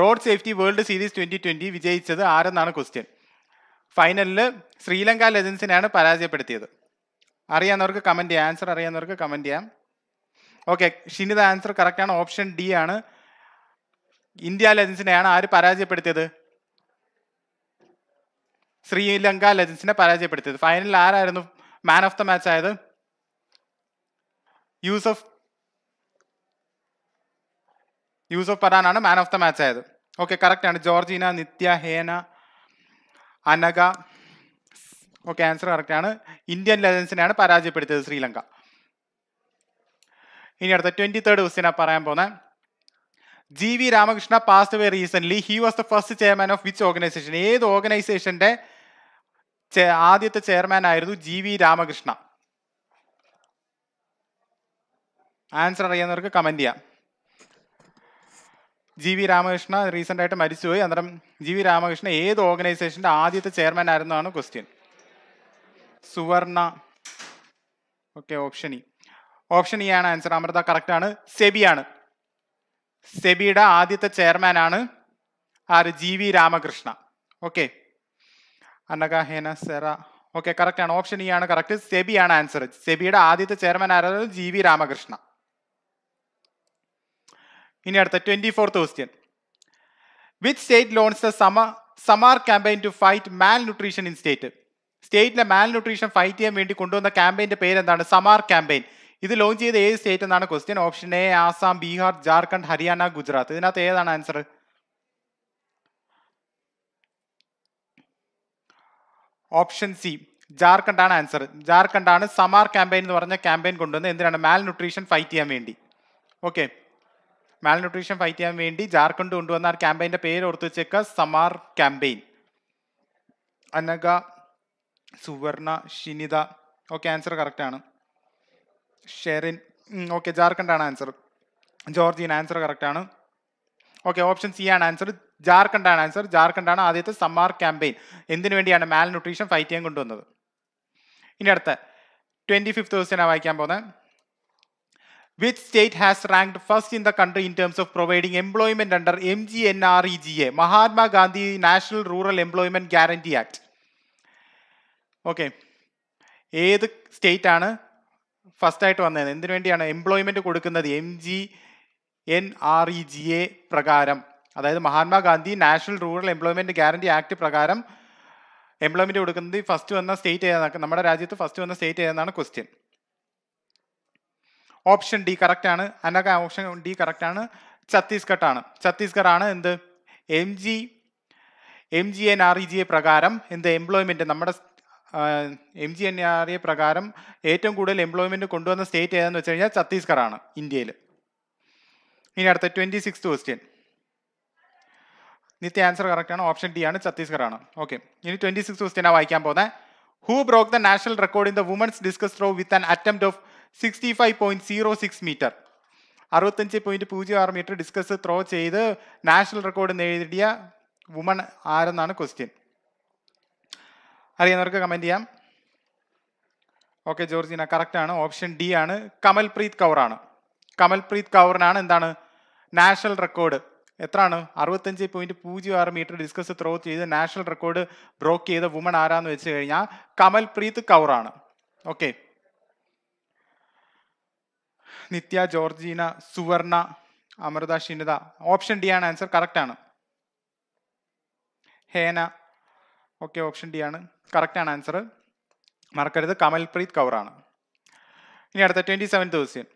road safety world series twenty twenty വിജയിച്ചത് ആരെന്നാണ് ക്വസ്റ്റ്യൻ ഫൈനലിൽ ശ്രീലങ്ക ലെജൻസിനെയാണ് പരാജയപ്പെടുത്തിയത് അറിയാവുന്നവർക്ക് കമൻറ്റ് ചെയ്യാം ആൻസർ അറിയാവുന്നവർക്ക് കമൻറ്റ് ചെയ്യാം ഓക്കെ ഷിനിത ആൻസർ കറക്റ്റാണ് ഓപ്ഷൻ ഡി ആണ് ഇന്ത്യ ലെജൻസിനെയാണ് ആര് പരാജയപ്പെടുത്തിയത് ശ്രീലങ്ക ലെജൻസിനെ പരാജയപ്പെടുത്തിയത് ഫൈനലിൽ ആരായിരുന്നു മാൻ ഓഫ് ദ മാച്ച് ആയത് യൂസഫ് യൂസഫ് പരാനാണ് മാൻ ഓഫ് ദ മാച്ച് ആയത് ഓക്കെ കറക്റ്റ് ആണ് Georgina Nithya Hena Anaka okay answer correct ആണ് ഇന്ത്യൻ ലെജൻസിനെയാണ് പരാജയപ്പെടുത്തിയത് ശ്രീലങ്ക ഇനി അടുത്ത ട്വന്റി തേർഡ് ക്വസ്റ്റിനാണ് പറയാൻ പോകുന്നത് G V Ramakrishna passed way recent he was the first chairman of which organisation ഏത് ഓർഗനൈസേഷന്റെ ആദ്യത്തെ ചെയർമാൻ ആയിരുന്നു ജി വി രാമകൃഷ്ണ ആൻസർ അറിയാവുന്നവർക്ക് കമന്റ് ചെയ്യാം ജി വി രാമകൃഷ്ണ റീസെൻ്റ് ആയിട്ട് മരിച്ചുപോയി അന്നേരം ജി വി രാമകൃഷ്ണ ഏത് ഓർഗനൈസേഷൻ്റെ ആദ്യത്തെ ചെയർമാൻ ആയിരുന്നാണ് question Suvarna okay option E option E ആണ് ആൻസർ അമൃത സെബി ആണ് സെബിയുടെ ആദ്യത്തെ ചെയർമാനാണ് ആര് G V Ramakrishna okay Annaka Hena Sera okay ആണ് ഓപ്ഷൻ ഇ ആണ് കറക്റ്റ് സെബിയാണ് ആൻസർ സെബിയുടെ ആദ്യത്തെ ചെയർമാൻ ആരായിരുന്നു ജി വി രാമകൃഷ്ണ ഇനി അടുത്ത twenty fourth question which state launches the Sama Samar campaign to fight malnutrition in state സ്റ്റേറ്റിലെ മാൽ ന്യൂട്രീഷൻ ഫൈറ്റ് ചെയ്യാൻ വേണ്ടി കൊണ്ടുവന്ന ക്യാമ്പയിൻ്റെ പേരെന്താണ് സമാർ ക്യാമ്പയിൻ ഇത് ലോഞ്ച് ചെയ്ത ഏത് സ്റ്റേറ്റ് എന്നാണ് question option A Assam Bihar Jharkhand Haryana Gujarat ഇതിനകത്ത് ഏതാണ് ആൻസർ ഓപ്ഷൻ സി ജാർഖണ്ഡാണ് ആൻസർ ജാർഖണ്ഡാണ് സമാർ ക്യാമ്പയിൻ എന്ന് പറഞ്ഞ ക്യാമ്പയിൻ കൊണ്ടുവന്ന് എന്തിനാണ് മാൽ ന്യൂട്രീഷൻ ഫൈറ്റ് ചെയ്യാൻ വേണ്ടി ഓക്കെ മാൽന്യൂട്രീഷൻ ഫൈറ്റ് ചെയ്യാൻ വേണ്ടി ജാർഖണ്ഡ് കൊണ്ടുവന്ന ആ ക്യാമ്പയിൻ്റെ പേര് ഓർത്ത് വെച്ചേക്ക സമാർ ക്യാമ്പയിൻ അനഗ സുവർണ ഷിനിത ഓക്കെ ആൻസർ കറക്റ്റാണ് ഷെറിൻ ഓക്കെ ജാർഖണ്ഡാണ് ആൻസർ ജോർജിൻ ആൻസർ കറക്റ്റാണ് ഓക്കെ ഓപ്ഷൻ സി ആണ് ആൻസർ ജാർഖണ്ഡാണ് ആൻസർ ജാർഖണ്ഡാണ് ആദ്യത്തെ സമ്മാർ ക്യാമ്പയിൻ എന്തിനു വേണ്ടിയാണ് മാൽ ന്യൂട്രീഷൻ ഫൈറ്റ് ചെയ്യാൻ കൊണ്ടുവന്നത് ഇനി അടുത്ത ട്വൻറ്റി ഫിഫ്ത്ത് ദിവസത്തിനാണ് വായിക്കാൻ പോകുന്നത് which state has ranked first in the country in terms of providing employment under M G N R E G A Mahatma Gandhi national rural employment Guarantee act okay ഏത് സ്റ്റേറ്റ് ആണ് ഫസ്റ്റായിട്ട് വന്നത് എന്തിനു വേണ്ടിയാണ് എംപ്ലോയ്മെന്റ് കൊടുക്കുന്നത് M G N R E G A പ്രകാരം അതായത് Mahatma Gandhi national rural employment guarantee act പ്രകാരം എംപ്ലോയ്മെന്റ് കൊടുക്കുന്നത് ഫസ്റ്റ് വന്ന സ്റ്റേറ്റ് ഏതാണ് നമ്മുടെ രാജ്യത്ത് ഫസ്റ്റ് വന്ന സ്റ്റേറ്റ് ഏതെന്നാണ് ക്വസ്റ്റ്യൻ ഓപ്ഷൻ ഡി കറക്റ്റ് ആണ് അനക ഓപ്ഷൻ ഡി കറക്റ്റ് ആണ് ഛത്തീസ്ഗഡ് ആണ് ഛത്തീസ്ഗഡ് ആണ് എന്ത് M G M G N R E G A പ്രകാരം എന്ത് എംപ്ലോയ്മെൻറ്റ് നമ്മുടെ M G N R A പ്രകാരം ഏറ്റവും കൂടുതൽ എംപ്ലോയ്മെൻറ്റ് കൊണ്ടുവന്ന സ്റ്റേറ്റ് ഏതെന്ന് വെച്ച് കഴിഞ്ഞാൽ ഛത്തീസ്ഗഡ് ആണ് ഇന്ത്യയിൽ ഇനി അടുത്ത twenty six question Nithya answer correct ആണ് ഓപ്ഷൻ ഡി ആണ് ഛത്തീസ്ഗഡ് ആണ് ഓക്കെ ഇനി ട്വൻറ്റി സിക്സ് ക്വസ്റ്റ്യനാണ് വായിക്കാൻ പോകുന്നത് who broke the national record in the women's discus throw with an attempt of sixty five point zero six metre അറുപത്തഞ്ച് പോയിന്റ് പൂജ്യം ആറ് മീറ്റർ ഡിസ്കസ് ത്രോ ചെയ്ത് നാഷണൽ റെക്കോർഡ് നേടിയ വുമൺ ആരെന്നാണ് ക്വസ്റ്റ്യൻ അറിയാവുന്നവർക്ക് കമൻറ്റ് ചെയ്യാം ഓക്കെ ജോർജിന കറക്റ്റ് ആണ് option D ആണ് കമൽപ്രീത് കൗറാണ് കമൽപ്രീത് കൗറിനാണ് എന്താണ് നാഷണൽ റെക്കോർഡ് എത്രയാണ് അറുപത്തഞ്ച് പോയിന്റ് പൂജ്യം ആറ് മീറ്റർ ഡിസ്കസ് ത്രോ ചെയ്ത് നാഷണൽ റെക്കോർഡ് ബ്രോക്ക് ചെയ്ത വുമൺ ആരാന്ന് വെച്ച് കഴിഞ്ഞാൽ കമൽപ്രീത് കൗറാണ് okay Nithya Georgina Suvarna Amritha Shinitha option D ആണ് ആൻസർ കറക്റ്റ് ആണ് ഹേന ഓക്കെ ഓപ്ഷൻ ഡി ആണ് കറക്റ്റ് ആണ് ആൻസർ മറക്കരുത് കമൽപ്രീത് കൗറാണ് ഇനി അടുത്ത ട്വൻറ്റി സെവൻ ദിവസ്യൻ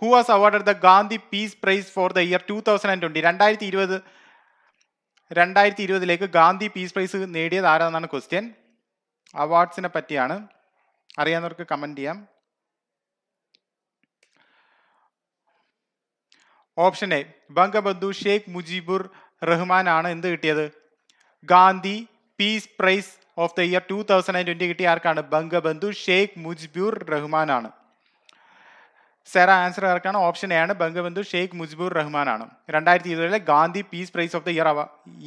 who was awarded the Gandhi peace prize for the year two thousand and twenty രണ്ടായിരത്തി ഇരുപത് രണ്ടായിരത്തി ഇരുപതിലേക്ക് ഗാന്ധി പീസ് പ്രൈസ് നേടിയത് ആരാന്നാണ് ക്വസ്റ്റ്യൻ അവാർഡ്സിനെ പറ്റിയാണ് അറിയാവുന്നവർക്ക് കമൻറ്റ് ചെയ്യാം ഓപ്ഷൻ എ ബംഗബന്ധു ഷെയ്ഖ് മുജീബുർ റഹ്മാൻ ആണ് എന്ത് കിട്ടിയത് Gandhi peace prize of the year two thousand and twenty കിട്ടിയ ആർക്കാണ് ബംഗബന്ധു ഷെയ്ഖ് മുജ്ബുർ റഹ്മാൻ ആണ് സെറ ആൻസർ ആർക്കാണ് ഓപ്ഷൻ എ ആണ് ബംഗബന്ധു ഷെയ്ഖ് മുജ്ബുർ റഹ്മാൻ ആണ് രണ്ടായിരത്തി ഇരുപതിലെ Gandhi peace prize of the year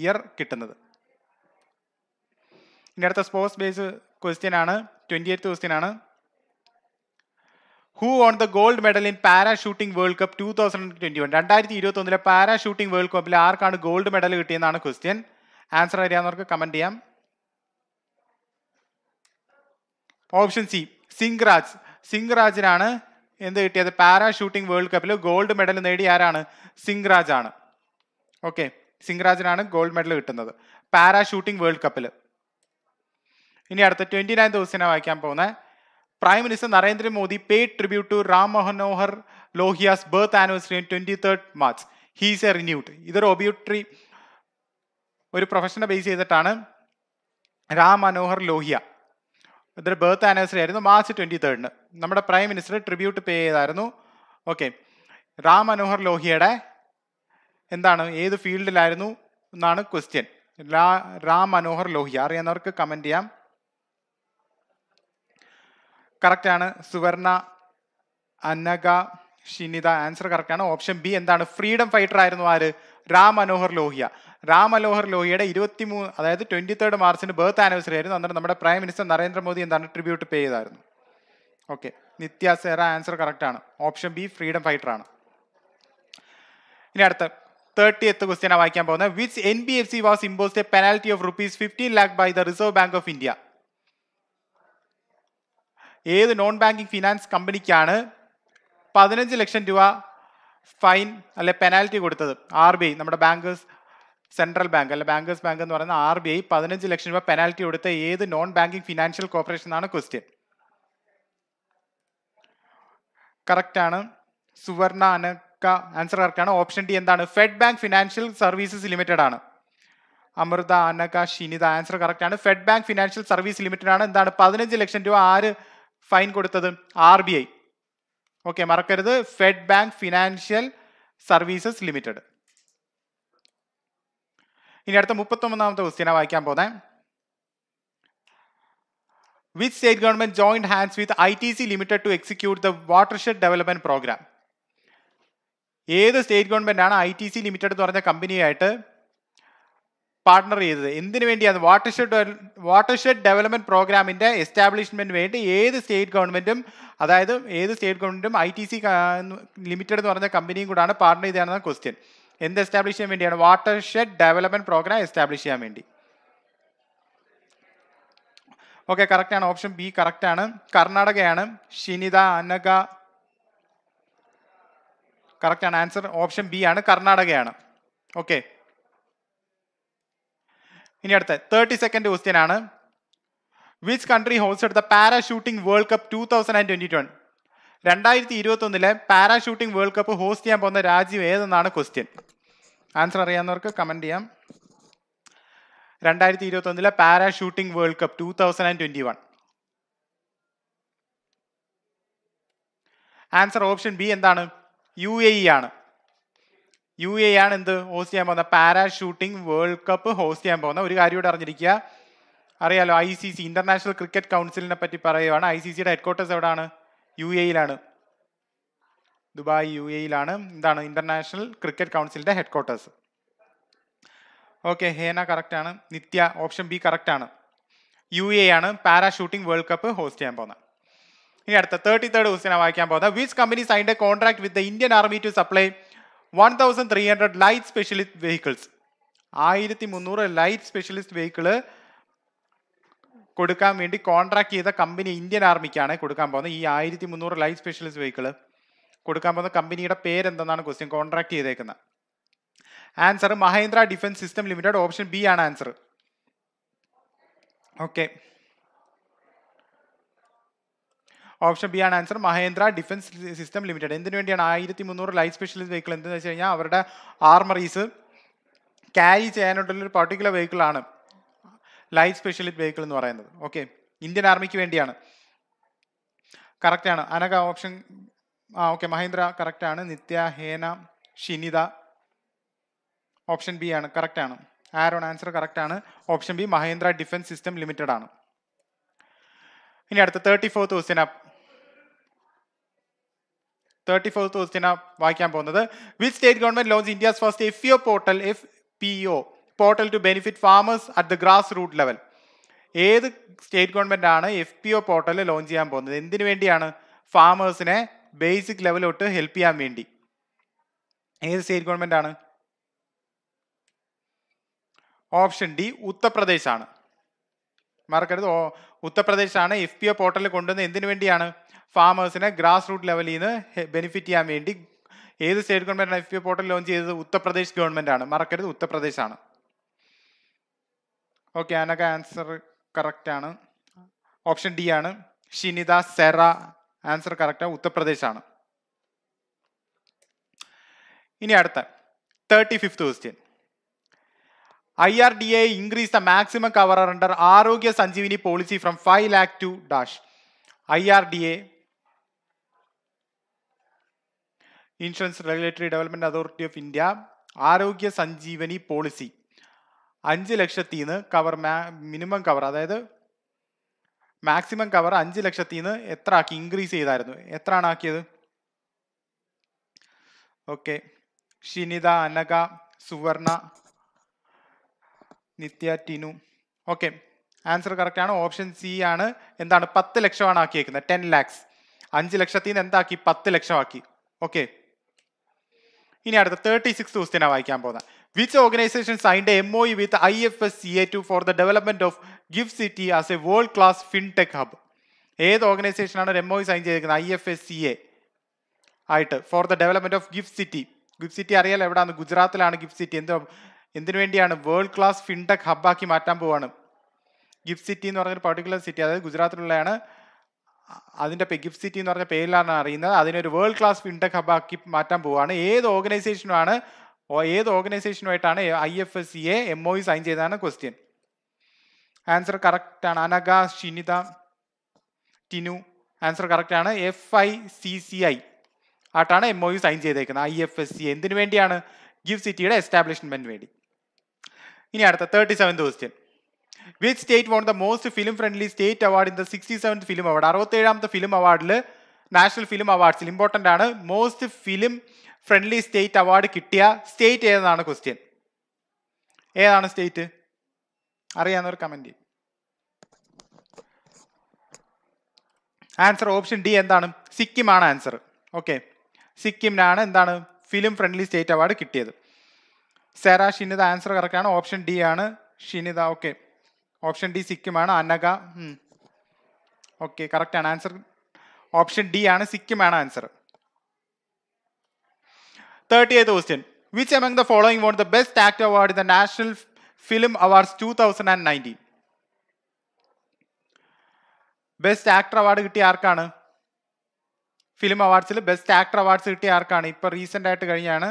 year കിട്ടുന്നത് ഇനി അടുത്ത സ്പോർട്സ് ബേസ് ക്വസ്റ്റ്യൻ ആണ് ട്വൻറ്റി എയ്ത്ത് ക്വസ്റ്റ്യൻ ആണ് who won the gold medal in para shooting world cup two thousand twenty one രണ്ടായിരത്തി ഇരുപത്തി ഒന്നിലെ പാരാ ഷൂട്ടിംഗ് വേൾഡ് കപ്പിൽ ആർക്കാണ് ഗോൾഡ് മെഡൽ കിട്ടിയെന്നാണ് ക്വസ്റ്റ്യൻ ആൻസർ അറിയാവുന്നവർക്ക് കമന്റ് ചെയ്യാം ഓപ്ഷൻ സി സിംഗ്രാജ് സിംഗ്രാജിനാണ് എന്ത് കിട്ടിയത് പാരാ ഷൂട്ടിംഗ് വേൾഡ് കപ്പിൽ ഗോൾഡ് മെഡൽ നേടി ആരാണ് സിംഗ്രാജ് ആണ് ഓക്കെ സിംഗ്രാജിനാണ് ഗോൾഡ് മെഡൽ കിട്ടുന്നത് പാരാ ഷൂട്ടിംഗ് വേൾഡ് കപ്പിൽ ഇനി അടുത്ത ട്വന്റി നയൻ ദിവസത്തിനാണ് വായിക്കാൻ പോകുന്നത് prime minister Narendra Modi Modi tribute to to Manohar Lohia's birth anniversary anniversary on 23rd March he's a renewed ഇതൊരു ഒബ്യൂട്ടറി ഒരു പ്രൊഫഷനെ ബേസ് ചെയ്തിട്ടാണ് റാം മനോഹർ ലോഹിയ ഇതൊരു ബർത്ത് ആനിവേഴ്സറി ആയിരുന്നു മാർച്ച് ട്വന്റി തേർഡിന് നമ്മുടെ പ്രൈം മിനിസ്റ്റർ ട്രിബ്യൂട്ട് പേ ചെയ്തായിരുന്നു ഓക്കെ റാം മനോഹർ ലോഹിയയുടെ എന്താണ് ഏത് ഫീൽഡിലായിരുന്നു എന്നാണ് ക്വസ്റ്റ്യൻ റാം മനോഹർ ലോഹിയ അറിയുന്നവർക്ക് കമൻറ്റ് ചെയ്യാം കറക്റ്റാണ് സുവർണ അനഗ ഷിനിത ആൻസർ കറക്റ്റാണ് ഓപ്ഷൻ ബി എന്താണ് ഫ്രീഡം ഫൈറ്റർ ആയിരുന്നു ആര് രാം മനോഹർ ലോഹിയ രാം മനോഹർ ലോഹിയുടെ ഇരുപത്തി മൂന്ന് അതായത് ട്വന്റി തേർഡ് മാർച്ചിന് ബർത്ത് ആനിവേഴ്സറി ആയിരുന്നു അന്നേരം നമ്മുടെ പ്രൈം മിനിസ്റ്റർ നരേന്ദ്രമോദി എന്താണ് ട്രിബ്യൂട്ട് പേ ചെയ്തായിരുന്നു ഓക്കെ നിത്യ സേറ ആൻസർ കറക്റ്റാണ് ഓപ്ഷൻ ബി ഫ്രീഡം ഫൈറ്റർ ആണ് ഇനി അടുത്ത തേർട്ടി എത്ത് ക്വസ്റ്റ്യനാണ് വായിക്കാൻ പോകുന്നത് which N B F C was impose a penalty of rupees fifteen lakh by the Reserve Bank of India ഏത് നോൺ ബാങ്കിങ് ഫിനാൻസ് കമ്പനിക്കാണ് പതിനഞ്ച് ലക്ഷം രൂപ ഫൈൻ അല്ലെ പെനാൽറ്റി കൊടുത്തത് ആർ ബി ഐ നമ്മുടെ ബാങ്കേഴ്സ് സെൻട്രൽ ബാങ്ക് അല്ലെ ബാങ്കേഴ്സ് ബാങ്ക് എന്ന് പറയുന്ന ആർ ബി ഐ പതിനഞ്ച് ലക്ഷം രൂപ പെനാൽറ്റി കൊടുത്ത ഏത് നോൺ ബാങ്കിങ് ഫിനാൻഷ്യൽ കോർപ്പറേഷൻ എന്നാണ് ക്വസ്റ്റ്യൻ ആണ് സുവർണ അനക്ക ആൻസർ ആണ് ഓപ്ഷൻ ഡി എന്താണ് Fed Bank Financial Services Limited ആണ് അമൃത അനക ഷിനിത ആൻസർ ആണ് Fed Bank Financial Service Limited ആണ് എന്താണ് പതിനഞ്ച് ലക്ഷം രൂപ ആര് ഫൈൻ കൊടുത്തത് ആർ ബി ഐ ഓക്കെ മറക്കരുത് Fed Bank Financial Services Limited ഇനി അടുത്ത മുപ്പത്തൊമ്പതാമത്തെ ക്വസ്റ്റ്യനാണ് വായിക്കാൻ പോകുന്നത് with state government joint hands with I T C limited to execute the watershed development programme ഏത് സ്റ്റേറ്റ് ഗവൺമെന്റ് ആണ് ഐ ടി സി ലിമിറ്റഡ് എന്ന് പറഞ്ഞ കമ്പനിയായിട്ട് പാർട്ണർ ചെയ്തത് എന്തിനു വേണ്ടിയാണ് watershed watershed development വേണ്ടി ഏത് സ്റ്റേറ്റ് ഗവൺമെന്റും അതായത് ഏത് സ്റ്റേറ്റ് ഗവൺമെന്റും ഐ ടി സി ലിമിറ്റഡ് എന്ന് പറഞ്ഞ കമ്പനിയും കൂടാണ് പാർട്ണർ ചെയ്തതാണെന്ന ക്വസ്റ്റ്യൻ എന്ത് എസ്റ്റാബ്ലിഷ് ചെയ്യാൻ വേണ്ടിയാണ് വാട്ടർ ഷെഡ് പ്രോഗ്രാം എസ്റ്റാബ്ലിഷ് ചെയ്യാൻ വേണ്ടി ഓക്കെ ആണ് ഓപ്ഷൻ ബി ആണ് കർണാടകയാണ് ഷിനിത അനഗ ആണ് ആൻസർ ഓപ്ഷൻ ബി ആണ് കർണാടകയാണ് ഓക്കെ ഇനി അടുത്ത തേർട്ടി സെക്കൻഡ് ക്വസ്റ്റ്യൻ ആണ് വിച്ച് കൺട്രി ഹോസ്റ്റഡ് എടുത്ത para shooting world cup two thousand and twenty one രണ്ടായിരത്തി ഇരുപത്തി ഒന്നിലെ പാരാഷൂട്ടിംഗ് വേൾഡ് കപ്പ് ഹോസ്റ്റ് ചെയ്യാൻ പോകുന്ന രാജ്യം ഏതെന്നാണ് ക്വസ്റ്റ്യൻ ആൻസർ അറിയാവുന്നവർക്ക് കമൻറ്റ് ചെയ്യാം രണ്ടായിരത്തി ഇരുപത്തി ഒന്നിലെ para shooting world cup two thousand and twenty one answer option B എന്താണ് യു എ ഇ ആണ് യു എ ആണ് എന്ത് ഹോസ്റ്റ് ചെയ്യാൻ പോകുന്ന പാരാഷൂട്ടിംഗ് വേൾഡ് കപ്പ് ഹോസ്റ്റ് ചെയ്യാൻ പോകുന്ന ഒരു കാര്യം കൂടെ അറിഞ്ഞിരിക്കുക അറിയാലോ I C C international cricket കൗൺസിലിനെ പറ്റി പറയുവാണ് ഐ സി സിയുടെ ഹെഡ്ക്വാർട്ടേഴ്സ് എവിടെയാണ് യു എയിലാണ് ദുബായ് യു എയിലാണ് എന്താണ് ഇന്റർനാഷണൽ ക്രിക്കറ്റ് കൗൺസിലിന്റെ ഹെഡ്ക്വാർട്ടേഴ്സ് ഓക്കെ ഹേന കറക്റ്റ് ആണ് നിത്യ ഓപ്ഷൻ ബി കറക്റ്റ് ആണ് യു എ ആണ് പാരാഷൂട്ടിംഗ് വേൾഡ് കപ്പ് ഹോസ്റ്റ് ചെയ്യാൻ പോകുന്നത് ഇനി അടുത്ത തേർട്ടി തേർഡ് ക്വസ്റ്റ്യനാണ് വായിക്കാൻ പോകുന്നത് which company signed a contract with the Indian army to supply one thousand three hundred light specialist vehicles ആയിരത്തി മുന്നൂറ് ലൈറ്റ് സ്പെഷ്യലിസ്റ്റ് വെഹിക്കിള് കൊടുക്കാൻ വേണ്ടി കോൺട്രാക്ട് ചെയ്ത കമ്പനി ഇന്ത്യൻ ആർമിക്കാണ് കൊടുക്കാൻ പോകുന്നത് ഈ ആയിരത്തി മുന്നൂറ് ലൈറ്റ് സ്പെഷ്യലിസ്റ്റ് വെഹിക്കിള് കൊടുക്കാൻ പോകുന്ന കമ്പനിയുടെ പേരെന്താണ് ക്വസ്റ്റ്യൻ കോൺട്രാക്ട് ചെയ്തേക്കുന്നത് answer Mahindra defence system limited option B ആണ് ആൻസർ ഓക്കെ ഓപ്ഷൻ ബി ആണ് answer Mahindra defence system limited എന്തിനു വേണ്ടിയാണ് ആയിരത്തി മുന്നൂറ് ലൈറ്റ് സ്പെഷ്യലിസ്റ്റ് വെഹിക്കിൾ എന്തെന്ന് വെച്ച് കഴിഞ്ഞാൽ അവരുടെ ആർമറീസ് ക്യാരി ചെയ്യാനായിട്ടുള്ള ഒരു പർട്ടിക്കുലർ വെഹിക്കിളാണ് ലൈറ്റ് സ്പെഷ്യലിസ്റ്റ് വെഹിക്കിൾ എന്ന് പറയുന്നത് ഓക്കെ ഇന്ത്യൻ ആർമിക്ക് വേണ്ടിയാണ് കറക്റ്റാണ് അനക ഓപ്ഷൻ ആ ഓക്കെ മഹേന്ദ്ര കറക്റ്റാണ് നിത്യ ഹേന ഷിനിത ഓപ്ഷൻ ബി ആണ് കറക്റ്റാണ് ആരോൺ ആൻസർ കറക്റ്റാണ് option B Mahindra defence system limited ആണ് ഇനി അടുത്ത തേർട്ടി ഫോർത്ത് ക്വസ്റ്റിനാണ് തേർട്ടി ഫോർത്ത് ക്വസ്റ്റിനാണ് വായിക്കാൻ പോകുന്നത് which state government launch India's first F E portal F P O portal to benefit farmers at the grass root level ഏത് state government ആണ് F P O portal launch ചെയ്യാൻ പോകുന്നത് എന്തിനു വേണ്ടിയാണ് ഫാമേഴ്സിനെ ബേസിക് ലെവലോട്ട് ഹെൽപ്പ് ചെയ്യാൻ വേണ്ടി ഏത് സ്റ്റേറ്റ് ഗവൺമെന്റ് ആണ് ഓപ്ഷൻ ഡി ഉത്തർപ്രദേശ് ആണ് മറക്കരുത് ഉത്തർപ്രദേശാണ് എഫ് പി ഒ പോർട്ടലിൽ കൊണ്ടുവന്നത് എന്തിനു വേണ്ടിയാണ് ഫാമേഴ്സിനെ ഗ്രാസ് റൂട്ട് ലെവലിൽ നിന്ന് ബെനിഫിറ്റ് ചെയ്യാൻ വേണ്ടി ഏത് state government F P portal launch ചെയ്തത് ഉത്തർപ്രദേശ് ഗവൺമെൻറ് ആണ് മറക്കരുത് ആണ് ഓക്കെ അനക ആൻസർ കറക്റ്റ് ആണ് ഓപ്ഷൻ ഡി ആണ് ഷിനിത സെറ ആൻസർ കറക്റ്റ് ആണ് ഇനി അടുത്ത thirty fifth question I R D A increase the maximum cover under Arogya Sanjeevani policy from five lakh to dash I R D A insurance regulatory development authority of India Arogya Sanjeevani policy അഞ്ച് ലക്ഷത്തി നിന്ന് cover minimum cover അതായത് maximum cover അഞ്ച് ലക്ഷത്തി നിന്ന് എത്ര ആക്കി increase ചെയ്തായിരുന്നു എത്ര ആണ് ആക്കിയത് okay Shinitha Anagha Suvarna Nithya Tinu okay answer correct ആണ് ഓപ്ഷൻ സി ആണ് എന്താണ് പത്ത് ലക്ഷമാണ് ആക്കിയേക്കുന്നത് ടെൻ ലാക്സ് അഞ്ച് ലക്ഷത്തിൽ നിന്ന് എന്താക്കി പത്ത് ലക്ഷമാക്കി ഓക്കെ ഇനി അടുത്ത തേർട്ടി സിക്സ് ദിവസത്തിനാണ് വായിക്കാൻ പോകുന്നത് which organisation signed M O with I F S C A to for the development of GIFT city as a world class fintech hub ഏത് ഓർഗനൈസേഷനാണ് എം ഒ സൈൻ ചെയ്തിരിക്കുന്നത് I F S C A ആയിട്ട് for the development of GIFT city GIFT city അറിയാലോ എവിടെയാണ് ഗുജറാത്തിലാണ് gift city എന്തോ എന്തിനു വേണ്ടിയാണ് world class fintech ഹബ്ബാക്കി മാറ്റാൻ പോവാണ് ഗിഫ്റ്റ് സിറ്റി എന്ന് പറഞ്ഞൊരു പർട്ടിക്കുലർ സിറ്റി അതായത് ഗുജറാത്തിലുള്ളതാണ് അതിൻ്റെ സിറ്റി എന്ന് പറഞ്ഞ പേരിലാണ് അറിയുന്നത് അതിനൊരു വേൾഡ് ക്ലാസ് ഫിൻടെക് ആക്കി മാറ്റാൻ പോവുകയാണ് ഏത് ഓർഗനൈസേഷനുമാണ് ഏത് ഓർഗനൈസേഷനുമായിട്ടാണ് I F S C A M O sign ചെയ്തതാണ് ക്വസ്റ്റ്യൻ ആൻസർ കറക്റ്റാണ് അനഗ ഷിനിത ടിനു ആൻസർ കറക്റ്റാണ് F I C C I ആയിട്ടാണ് എം ഒ യു സൈൻ ചെയ്തേക്കുന്നത് ഐ എഫ് എസ് സി എന്തിനു വേണ്ടിയാണ് ഗിവ് സിറ്റിയുടെ എസ്റ്റാബ്ലിഷ്മെൻറ്റിന് വേണ്ടി ഇനി അടുത്ത thirty seventh question which state won the most film friendly state award in the sixty seventh film award അറുപത്തേഴാമത്തെ ഫിലിം അവാർഡിൽ നാഷണൽ ഫിലിം അവാർഡ്സിൽ ഇമ്പോർട്ടൻ്റ് ആണ് most film friendly state award കിട്ടിയ സ്റ്റേറ്റ് ഏതാണ് ക്വസ്റ്റ്യൻ ഏതാണ് സ്റ്റേറ്റ് അറിയാവുന്നവർ കമൻറ്റ് ആൻസർ ഓപ്ഷൻ ഡി എന്താണ് സിക്കിം ആണ് ആൻസർ ഓക്കെ സിക്കിമിനാണ് എന്താണ് ഫിലിം ഫ്രണ്ട്ലി സ്റ്റേറ്റ് അവാർഡ് കിട്ടിയത് സെറ ഷിനിത ആൻസർ കറക്റ്റാണ് ഓപ്ഷൻ ഡി ആണ് ഷിനിത ഓക്കെ ഓപ്ഷൻ ഡി സിക്കിമാണ് അനഗ ഓക്കെ കറക്റ്റ് ആണ് ആൻസർ ഓപ്ഷൻ ഡി ആണ് സിക്കിമാണ് answer thirty eighth question which among the following won the best act award the national film awards two thousand and nineteen best actor award കിട്ടിയ ആർക്കാണ് film അവാർഡ്സിൽ best actor awards കിട്ടിയ ആർക്കാണ് ഇപ്പം recent ആയിട്ട് കഴിഞ്ഞാണ്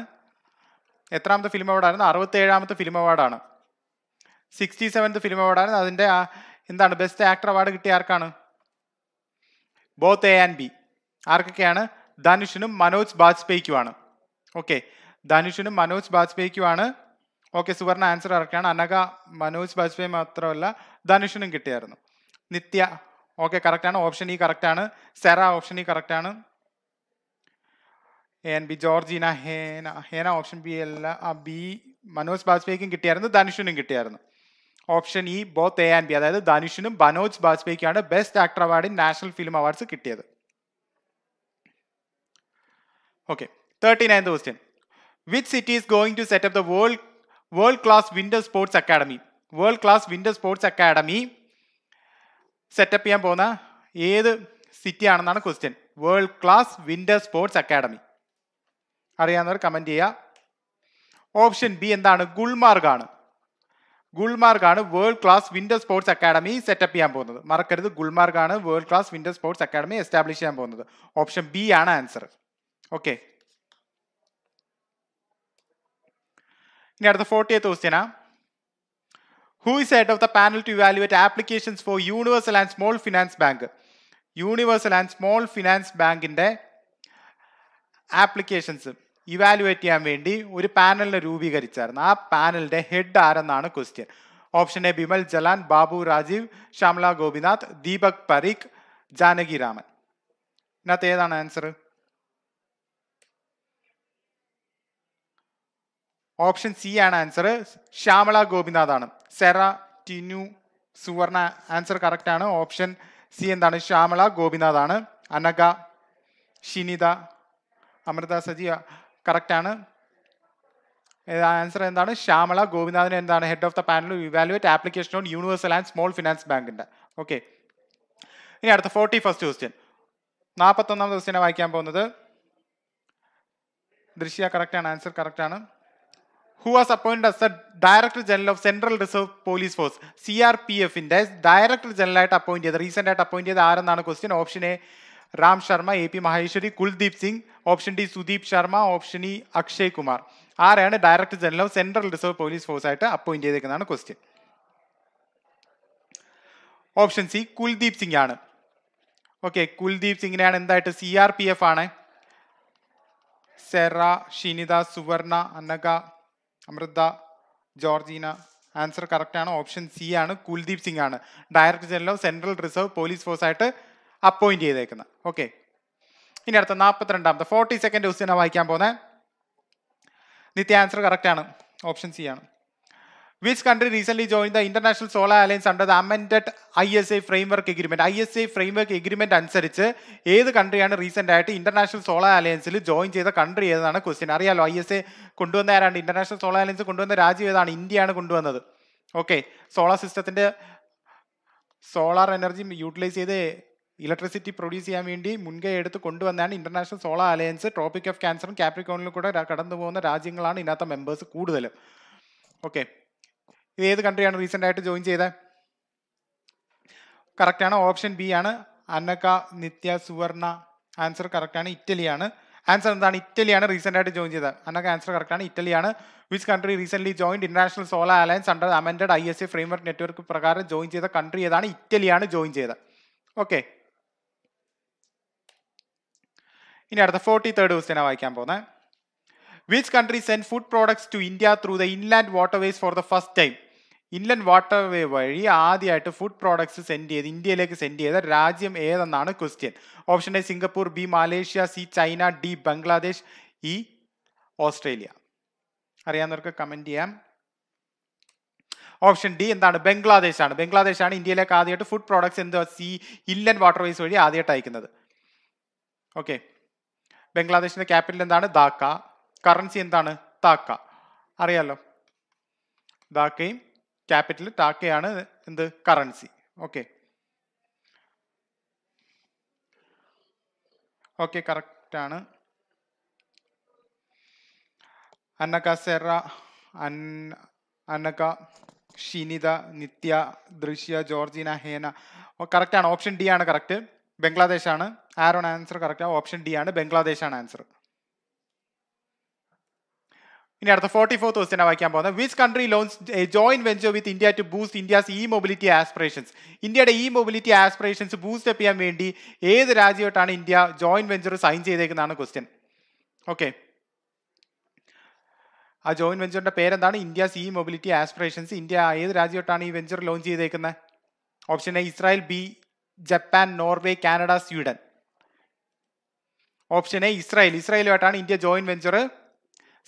എത്രാമത്തെ ഫിലിം അവാർഡായിരുന്നു അറുപത്തേഴാമത്തെ ഫിലിം അവാർഡാണ് സിക്സ്റ്റി സെവൻത് ഫിലിം അവാർഡാണ് അതിൻ്റെ ആ എന്താണ് ബെസ്റ്റ് ആക്ടർ അവാർഡ് കിട്ടിയ ആർക്കാണ് ബോത്ത് എ ആൻഡ് ബി ആർക്കൊക്കെയാണ് ധനുഷിനും മനോജ് ബാജ്പേയ്ക്കുമാണ് ഓക്കെ ധനുഷിനും മനോജ് ബാജ്പേയ്ക്കുമാണ് ഓക്കെ സുവർണ ആൻസർ ഇറക്കുകയാണ് അനക മനോജ് ബാജ്പേയി മാത്രമല്ല ധനുഷിനും കിട്ടിയായിരുന്നു നിത്യ ഓക്കെ കറക്റ്റാണ് ഓപ്ഷൻ ഈ കറക്റ്റാണ് സെറ ഓപ്ഷൻ ഈ കറക്റ്റാണ് A and B Georgina Hena Hena option B അല്ല ആ ബി മനോജ് ബാജ്പേയിക്കും കിട്ടിയായിരുന്നു ധനുഷിനും കിട്ടിയായിരുന്നു option E both A and B അതായത് ധനുഷിനും ബനോജ് ബാജ്പേയിക്കുമാണ് ബെസ്റ്റ് ആക്ടർ അവാർഡിൻ നാഷണൽ ഫിലിം അവാർഡ്സ് കിട്ടിയത് okay thirty ninth question which city is going to set setup the world world class winter sports academy world class winter sports academy setup ചെയ്യാൻ പോകുന്ന ഏത് city ആണെന്നാണ് question world class winter sports academy അറിയാവുന്നവർ comment ചെയ്യുക option B എന്താണ് ഗുൾമാർഗാണ് ഗുൾമാർഗാണ് world class winter sports academy setup ചെയ്യാൻ പോകുന്നത് മറക്കരുത് ഗുൾമാർഗാണ് world class winter sports academy establish ചെയ്യാൻ പോകുന്നത് ഓപ്ഷൻ ബി ആണ് ആൻസർ ഓക്കെ ഇനി അടുത്ത ഫോർട്ടി എത്ത് ക്വസ്റ്റ്യനാ who is head of the panel to evaluate applications for universal and small finance bank universal and small finance ബാങ്കിന്റെ applications evaluate ചെയ്യാൻ വേണ്ടി ഒരു പാനലിനെ രൂപീകരിച്ചായിരുന്നു ആ പാനലിൻ്റെ ഹെഡ് ആരെന്നാണ് question option A Bimal Jalan Babu Rajeev Shyamala Gopinath Deepak Parikh Janaki Raman ഇതിനകത്ത് ഏതാണ് ആൻസർ ഓപ്ഷൻ സി ആണ് ആൻസർ ശ്യാമള ആണ് സെറ ടിനു സുവർണ ആൻസർ കറക്റ്റ് ആണ് ഓപ്ഷൻ സി എന്താണ് ശ്യാമള ആണ് അനക ഷിനിത അമൃത സജി കറക്റ്റാണ് ആൻസർ എന്താണ് ശ്യാമള ഗോപിനാഥൻ എന്താണ് head of the panel evaluate application on universal and small finance ബാങ്കിൻ്റെ ഓക്കെ ഇനി അടുത്ത ഫോർട്ടി ഫസ്റ്റ് ക്വസ്റ്റ്യൻ നാൽപ്പത്തൊന്നാം ക്വസ്റ്റ്യനെ വായിക്കാൻ പോകുന്നത് ദൃശ്യ കറക്റ്റാണ് ആൻസർ കറക്റ്റാണ് who was appoint as the director general of central reserve police force C R P എഫിൻ്റെ ഡയറക്ടർ ജനറലായിട്ട് അപ്പോയിൻറ്റ് ചെയ്ത് റീസെൻ്റ് ആയിട്ട് അപ്പോയിൻറ്റ് ചെയ്ത് ആരെന്നാണ് question option A Ram Sharma A P Maheshwari Kuldeep Singh option D Sudeep Sharma option E Akshay Kumar ആരാണ് director general of central reserve police force ആയിട്ട് appoint ചെയ്തേക്കുന്നതാണ് question option C Kuldeep Singh ആണ് ഓക്കെ കുൽദീപ് സിംഗിനെയാണ് എന്തായിട്ട് സി ആർ പി എഫ് ആണ് Sera Shinitha Suvarna Anaka Amritha Georgina answer correct ആണ് ഓപ്ഷൻ സി ആണ് കുൽദീപ് സിംഗ് ആണ് director general of central reserve police force ആയിട്ട് അപ്പോയിന്റ് ചെയ്തേക്കുന്നത് ഓക്കെ ഇനി അടുത്ത നാൽപ്പത്തിരണ്ടാമത്തെ ഫോർട്ടി സെക്കൻഡ് ക്വസ്റ്റ്യനാണ് വായിക്കാൻ പോകുന്നത് നിത്യ ആൻസർ കറക്റ്റാണ് ഓപ്ഷൻ സി ആണ് which country recent join the international solar alliance under the amended I S A framework agreement I S A framework agreement അനുസരിച്ച് ഏത് കൺട്രിയാണ് റീസെന്റ് ആയിട്ട് ഇന്റർനാഷണൽ സോളാർ അലയൻസിൽ ജോയിൻ ചെയ്ത കൺട്രി ഏതാണ് ക്വസ്റ്റ്യൻ അറിയാലോ ഐ എസ് എ കൊണ്ടുവന്ന ആരാണ് ഇന്റർനാഷണൽ സോളാർ അലയൻസ് കൊണ്ടുവന്ന രാജ്യം ഏതാണ് ഇന്ത്യയാണ് കൊണ്ടുവന്നത് ഓക്കെ സോളാർ സിസ്റ്റത്തിന്റെ സോളാർ എനർജി യൂട്ടിലൈസ് ചെയ്ത് ഇലക്ട്രിസിറ്റി പ്രൊഡ്യൂസ് ചെയ്യാൻ വേണ്ടി മുൻകൈ എടുത്ത് കൊണ്ടുവന്നാണ് international solar alliance tropic of ക്യാൻസറും കാപ്രിക്കോണിലും കൂടെ കടന്നു പോകുന്ന രാജ്യങ്ങളാണ് ഇതിനകത്ത് മെമ്പേഴ്സ് കൂടുതൽ ഓക്കെ ഇത് ഏത് കൺട്രിയാണ് റീസെൻ്റ് ആയിട്ട് ജോയിൻ ചെയ്തത് കറക്റ്റാണ് ഓപ്ഷൻ ബി ആണ് അന്നക്ക നിത്യ സുവർണ ആൻസർ കറക്റ്റാണ് ഇറ്റലിയാണ് ആൻസർ എന്താണ് ഇറ്റലിയാണ് റീസെൻ്റ് ആയിട്ട് ജോയിൻ ചെയ്തത് അന്നക്ക ആൻസർ കറക്റ്റാണ് ഇറ്റലിയാണ് which country recently joined international solar alliance under amend I S A framework network പ്രകാരം ജോയിൻ ചെയ്ത കൺട്രി ഏതാണ് ഇറ്റലിയാണ് ജോയിൻ ചെയ്തത് ഓക്കെ ഇനി അടുത്ത ഫോർട്ടി തേർഡ് ക്വസ്റ്റ്യനാണ് വായിക്കാൻ പോകുന്നത് which country send food products to India through the inland waterways for the first time inland waterway വഴി ആദ്യമായിട്ട് ഫുഡ് പ്രോഡക്ട്സ് സെൻഡ് ചെയ്ത് ഇന്ത്യയിലേക്ക് സെൻഡ് ചെയ്ത രാജ്യം ഏതെന്നാണ് question option A Singapore B Malaysia C China D Bangladesh E e, Australia അറിയാവുന്നവർക്ക് comment ചെയ്യാം option D എന്താണ് ബംഗ്ലാദേശാണ് ബംഗ്ലാദേശാണ് ഇന്ത്യയിലേക്ക് ആദ്യമായിട്ട് ഫുഡ് പ്രോഡക്ട്സ് എന്തുവാ സി ഇൻലൻഡ് വാട്ടർവേസ് വഴി ആദ്യമായിട്ട് അയക്കുന്നത് ഓക്കെ ബംഗ്ലാദേശിന്റെ ക്യാപിറ്റൽ എന്താണ് ധാക്ക കറൻസി എന്താണ് താക്ക അറിയാലോ ധാക്കയും ക്യാപിറ്റൽ ടാക്കയാണ് എന്ത് കറൻസി ഓക്കെ ഓക്കെ കറക്റ്റാണ് അന്നക സെറ അന്നക ഷിനിത നിത്യ ദൃശ്യ ജോർജിന ഹേന കറക്റ്റാണ് ഓപ്ഷൻ ഡി ആണ് കറക്റ്റ് ബംഗ്ലാദേശാണ് Aaron answer correct option D ആണ് ബംഗ്ലാദേശാണ് ആൻസർ ഇനി അടുത്ത ഫോർട്ടി ഫോർ ക്വസ്റ്റ്യൻ വായിക്കാൻ പോകുന്നത് which country launches join venture with India to boost India's e mobility aspirations ഇന്ത്യയുടെ ഇ മൊബിലിറ്റി ആസ്പിറേഷൻസ് അപ്പ് ചെയ്യാൻ വേണ്ടി ഏത് രാജ്യമായിട്ടാണ് ഇന്ത്യ ജോയിൻ വെഞ്ചർ സൈൻ ചെയ്തേക്കുന്നതാണ് ക്വസ്റ്റ്യൻ ഓക്കെ ആ ജോയിൻ വെഞ്ചറിന്റെ പേരെന്താണ് India's e mobility aspirations India ഏത് രാജ്യമായിട്ടാണ് ഈ വെഞ്ചർ ലോഞ്ച് ചെയ്തേക്കുന്നത് option A Israel B Japan Norway Canada Sweden option A Israel ഇസ്രായേലുമായിട്ടാണ് ഇന്ത്യ ജോയിന്റ് വെഞ്ചർ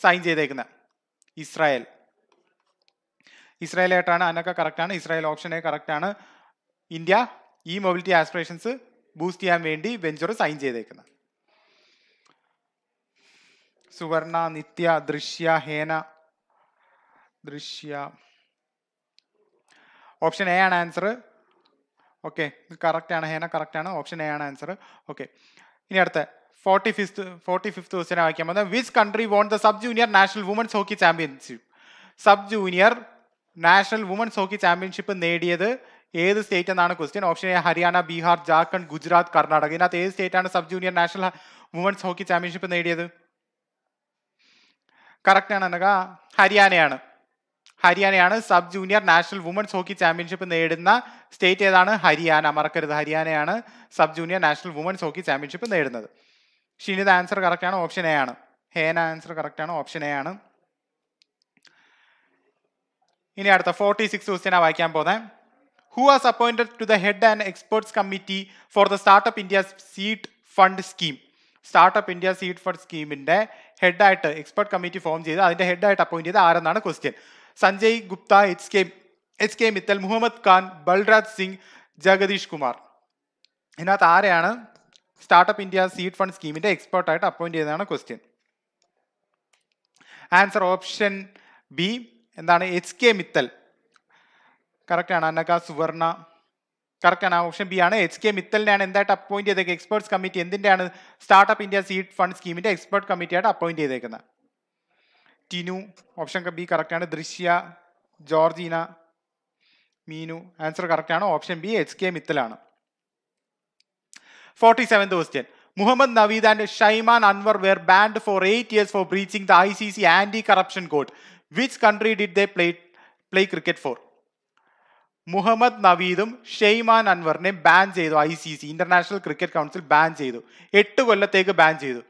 സൈൻ ചെയ്തേക്കുന്നത് ഇസ്രായേൽ ഇസ്രായേലായിട്ടാണ് അതിനൊക്കെ കറക്റ്റാണ് ഇസ്രായേൽ ഓപ്ഷൻ എ കറക്റ്റാണ് India e mobility aspirations boost ചെയ്യാൻ വേണ്ടി വെഞ്ചർ സൈൻ ചെയ്തേക്കുന്നത് സുവർണ നിത്യ ദൃശ്യ ഹേന ദൃശ്യ ഓപ്ഷൻ എ ആണ് ആൻസർ ഓക്കെ കറക്റ്റ് ആണ് ഹേന കറക്റ്റ് ആണ് ഓപ്ഷൻ എ ആണ് ആൻസർ ഓക്കെ ഇനി അടുത്ത forty fifth forty fifth question വായിക്കാൻ പോകുന്നത് which country won the sub junior national women's hockey championship sub junior national women's hockey championship നേടിയത് ഏത് സ്റ്റേറ്റ് എന്നാണ് question option A Haryana Bihar Jharkhand Gujarat Karnataka ഇതിനകത്ത് ഏത് സ്റ്റേറ്റ് ആണ് sub junior national women's hockey championship നേടിയത് correct ആണ് എന്നാ ഹരിയാനയാണ് ഹരിയാനയാണ് sub junior national women's hockey championship നേടുന്ന സ്റ്റേറ്റ് ഏതാണ് ഹരിയാന മറക്കരുത് ഹരിയാനയാണ് sub junior national women's hockey championship നേടുന്നത് ഷീനിത ആൻസർ കറക്റ്റാണ് ഓപ്ഷൻ എ ആണ് ഹേന ആൻസർ കറക്റ്റാണ് ഓപ്ഷൻ എ ആണ് ഇനി അടുത്ത ഫോർട്ടി സിക്സ് ക്വസ്റ്റ്യനാണ് വായിക്കാൻ പോകുന്നത് who was appointed to the head and experts committee for the startup India seed fund scheme startup India seed fund സ്കീമിന്റെ ഹെഡായിട്ട് എക്സ്പെർട്ട് കമ്മിറ്റി ഫോം ചെയ്ത് അതിന്റെ ഹെഡായിട്ട് അപ്പോയിന്റ് ചെയ്ത് ആരെന്നാണ് question Sanjay Gupta H K H K Mittal Mohammad Khan Balraj Singh Jagdish Kumar ഇതിനകത്ത് ആരെയാണ് സ്റ്റാർട്ടപ്പ് ഇന്ത്യ സീഡ് ഫണ്ട് സ്കീമിന്റെ എക്സ്പേർട്ടായിട്ട് അപ്പോയിന്റ് ചെയ്തതാണ് ക്വസ്റ്റ്യൻ ആൻസർ ഓപ്ഷൻ ബി എന്താണ് എച്ച് കെ മിത്തൽ ആണ് അനക സുവർണ ആണ് ഓപ്ഷൻ ബി ആണ് എച്ച് കെ മിത്തലിനെയാണ് എന്തായിട്ട് അപ്പോയിന്റ് ചെയ്തേക്കുന്നത് എക്സ്പേർട്സ് കമ്മിറ്റി എന്തിൻ്റെയാണ് സ്റ്റാർട്ടപ്പ് ഇന്ത്യ സീഡ് ഫണ്ട് സ്കീമിൻ്റെ എക്സ്പേർട്ട് കമ്മിറ്റിയായിട്ട് അപ്പോയിന്റ് ചെയ്തേക്കുന്നത് ടിനു ഓപ്ഷൻ ബി ആണ് ദൃശ്യ ജോർജീന മീനു ആൻസർ ആണ് ഓപ്ഷൻ ബി എച്ച് കെ മിത്തലാണ് forty seventh question Mohammad Naveed and Shaiman Anwar were banned for eight years for breaching the I C C anti corruption code which country did they play play cricket for Mohammad നവീദും ഷെയ്മാൻ അൻവറിനെ ban ചെയ്തു I C C international cricket council ban ചെയ്തു എട്ട് കൊല്ലത്തേക്ക് ban ചെയ്തു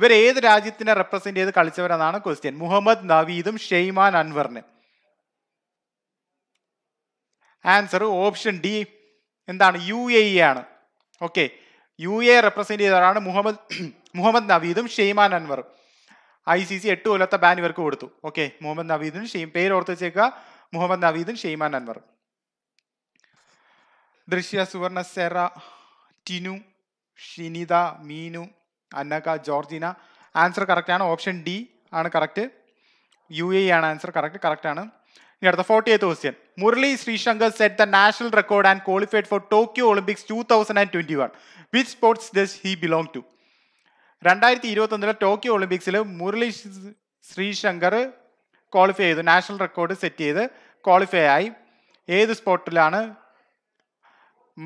ഇവർ ഏത് രാജ്യത്തിനെ represent ചെയ്ത് കളിച്ചവരെന്നാണ് ക്വസ്റ്റ്യൻ മുഹമ്മദ് നവീദും ഷെയ്മാൻ അൻവറിന് ആൻസർ ഓപ്ഷൻ ഡി എന്താണ് യു എ e ആണ് ഓക്കെ യു എ റെപ്രസെന്റ് ചെയ്തവരാണ് മുഹമ്മദ് <clears throat> മുഹമ്മദ് നവീദും ഷെയ്മാൻ അൻവറും ഐ സി സി എട്ട് കൊല്ലത്തെ ബാൻ ഇവർക്ക് കൊടുത്തു ഓക്കെ മുഹമ്മദ് നവീദിനും ഷെയ്ം പേര് ഓർത്ത് വെച്ചേക്കുക മുഹമ്മദ് നവീദും ഷെയ്മാൻ അൻവറും ദൃശ്യ സുവർണ സെറ ടിനു ഷിനിത മീനു അന്നക്ക ജോർജിന ആൻസർ കറക്റ്റാണ് ഓപ്ഷൻ ഡി ആണ് കറക്റ്റ് യു എ ആണ് ആൻസർ കറക്റ്റ് കറക്റ്റാണ് ഇനി അടുത്ത forty eighth question Murali Sreeshankar set the national record and qualified for Tokyo Olympics two thousand and twenty one which sports does he belong to രണ്ടായിരത്തി ഇരുപത്തൊന്നിലെ Tokyo ഒളിമ്പിക്സിൽ Murali Sreeshankar qualify ചെയ്തു national record set ചെയ്ത് qualify ആയി ഏത് സ്പോർട്ടിലാണ്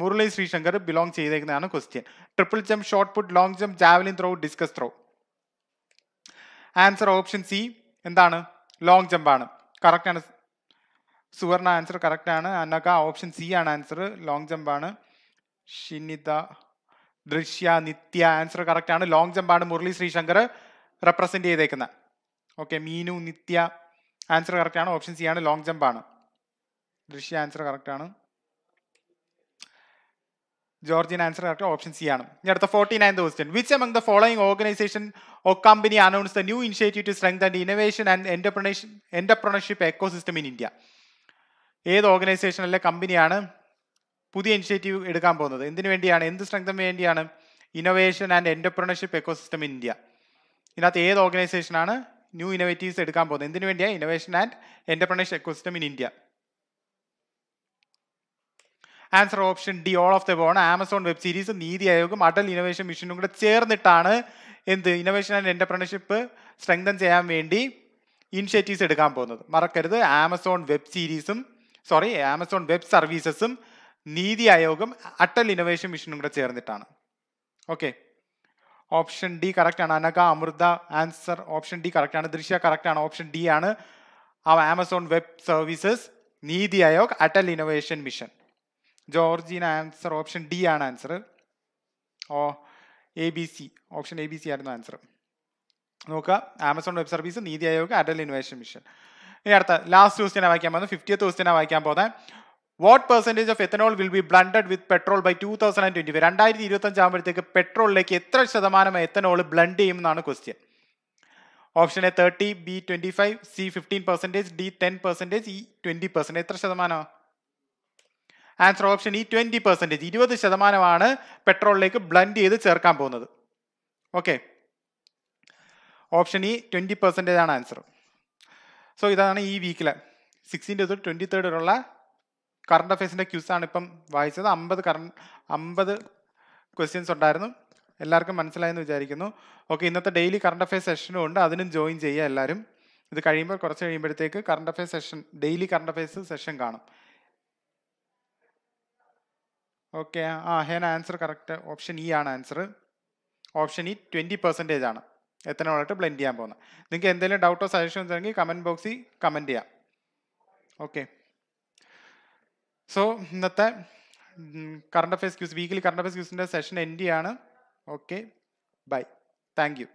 മുരളി ശ്രീശങ്കർ ബിലോങ് ചെയ്തേക്കുന്നതാണ് question triple jump shot put long jump javelin throw discus throw answer option C എന്താണ് ലോങ് ജമ്പാണ് ആണ് സുവർണ ആൻസർ ആണ് അനക ഓപ്ഷൻ സി ആണ് ആൻസർ ലോങ് ജമ്പാണ് ഷിനിത ദൃശ്യ നിത്യ ആൻസർ ആണ് ലോങ് ജമ്പാണ് മുരളി ശ്രീശങ്കർ റെപ്രസെന്റ് ചെയ്തേക്കുന്നത് ഓക്കെ മീനു നിത്യ ആൻസർ ആണ് ഓപ്ഷൻ സി ആണ് ലോങ് ജമ്പാണ് ദൃശ്യ ആൻസർ ആണ് Georgina answer correct option C ആണ് ഇനി അടുത്ത forty nine question which among the following organisation or company announce the new initiative to strength and innovation and entrepreneur entrepreneurship system in India ഏത് organisation അല്ലെ കമ്പനിയാണ് പുതിയ initiative എടുക്കാൻ പോകുന്നത് എന്തിനു വേണ്ടിയാണ് എന്ത് സ്ട്രെങ്തം വേണ്ടിയാണ് innovation and entrepreneurship system in India ഇതിനകത്ത് ഏത് ഓർഗനൈസേഷനാണ് ന്യൂ ഇന്നോവേറ്റീവ്സ് എടുക്കാൻ പോകുന്നത് എന്തിനു വേണ്ടിയാണ് innovation and ecosystem in India answer option D all of the above Amazon web series Niti ആയോഗം അടൽ ഇന്നോവേഷൻ മിഷനും കൂടെ ചേർന്നിട്ടാണ് എന്ത് ഇന്നോവേഷൻ ആൻഡ് എൻ്റർപ്രണർഷിപ്പ് സ്ട്രെങ്തൻ ചെയ്യാൻ വേണ്ടി ഇനിഷ്യേറ്റീവ്സ് എടുക്കാൻ പോകുന്നത് മറക്കരുത് ആമസോൺ വെബ് സീരീസും സോറി ആമസോൺ വെബ് സർവീസസും നീതി ആയോഗം അടൽ ഇന്നോവേഷൻ മിഷനും കൂടെ ചേർന്നിട്ടാണ് ഓക്കെ ഓപ്ഷൻ ഡി കറക്റ്റാണ് Anaka Amritha answer option D കറക്റ്റാണ് ദൃശ്യ കറക്റ്റാണ് ഓപ്ഷൻ ഡി ആണ് Amazon web services Niti Aayog Atal innovation mission ജോർജിന് ആൻസർ ഓപ്ഷൻ ഡി ആണ് answer oh A B C option A B C ആയിരുന്നു ആൻസർ നോക്കുക Amazon web service Niti Aayog Atal innovation mission ഇനി അടുത്ത ലാസ്റ്റ് ക്വസ്റ്റിനെ വായിക്കാൻ പോകുന്നത് ഫിഫ്റ്റിയത്ത് ക്വസ്റ്റിനെ വായിക്കാൻ പോകുന്നത് what percentage of ethanol will be blended with petrol by two thousand and twenty five രണ്ടായിരത്തി ഇരുപത്തഞ്ച് ആകുമ്പോഴത്തേക്ക് പെട്രോളിലേക്ക് എത്ര ശതമാനം എത്തനോൾ ബ്ലണ്ട് ചെയ്യും എന്നാണ് question option A thirty B twenty five C fifteen percentage D ten percentage E twenty percentage എത്ര ശതമാനമാണ് answer option E twenty percentage ഇരുപത് ശതമാനമാണ് പെട്രോളിലേക്ക് ബ്ലൻഡ് ചെയ്ത് ചേർക്കാൻ പോകുന്നത് okay option E twenty percentage ആണ് ആൻസർ സോ ഇതാണ് ഈ വീക്കിലെ സിക്സ്റ്റീൻ ടു ട്വൻറ്റി തേർഡ് വരെയുള്ള കറണ്ട് അഫയേഴ്സിൻ്റെ ആണ് ഇപ്പം വായിച്ചത് അമ്പത് കറ അമ്പത് ക്വസ്റ്റ്യൻസ് ഉണ്ടായിരുന്നു എല്ലാവർക്കും മനസ്സിലായെന്ന് വിചാരിക്കുന്നു ഓക്കെ ഇന്നത്തെ ഡെയിലി കറണ്ട് അഫയേഴ്സ് സെഷനും ഉണ്ട് അതിനും ജോയിൻ ചെയ്യുക എല്ലാവരും ഇത് കഴിയുമ്പോൾ കുറച്ച് കഴിയുമ്പോഴത്തേക്ക് current affairs session daily current affairs session കാണും ഓക്കെ ആ Hena answer correct option E ആണ് answer option E twenty percentage ആണ് എത്തനോളായിട്ട് ബ്ലെൻഡ് ചെയ്യാൻ പോകുന്നത് നിങ്ങൾക്ക് എന്തെങ്കിലും ഡൗട്ടോ സജഷൻസ് ഉണ്ടെങ്കിൽ കമൻറ്റ് ബോക്സിൽ കമൻറ്റ് ചെയ്യാം ഓക്കെ സോ ഇന്നത്തെ current affairs quiz weekly current affairs ക്യൂസിൻ്റെ സെഷൻ എൻഡ് ആണ് ഓക്കെ ബൈ താങ്ക് യു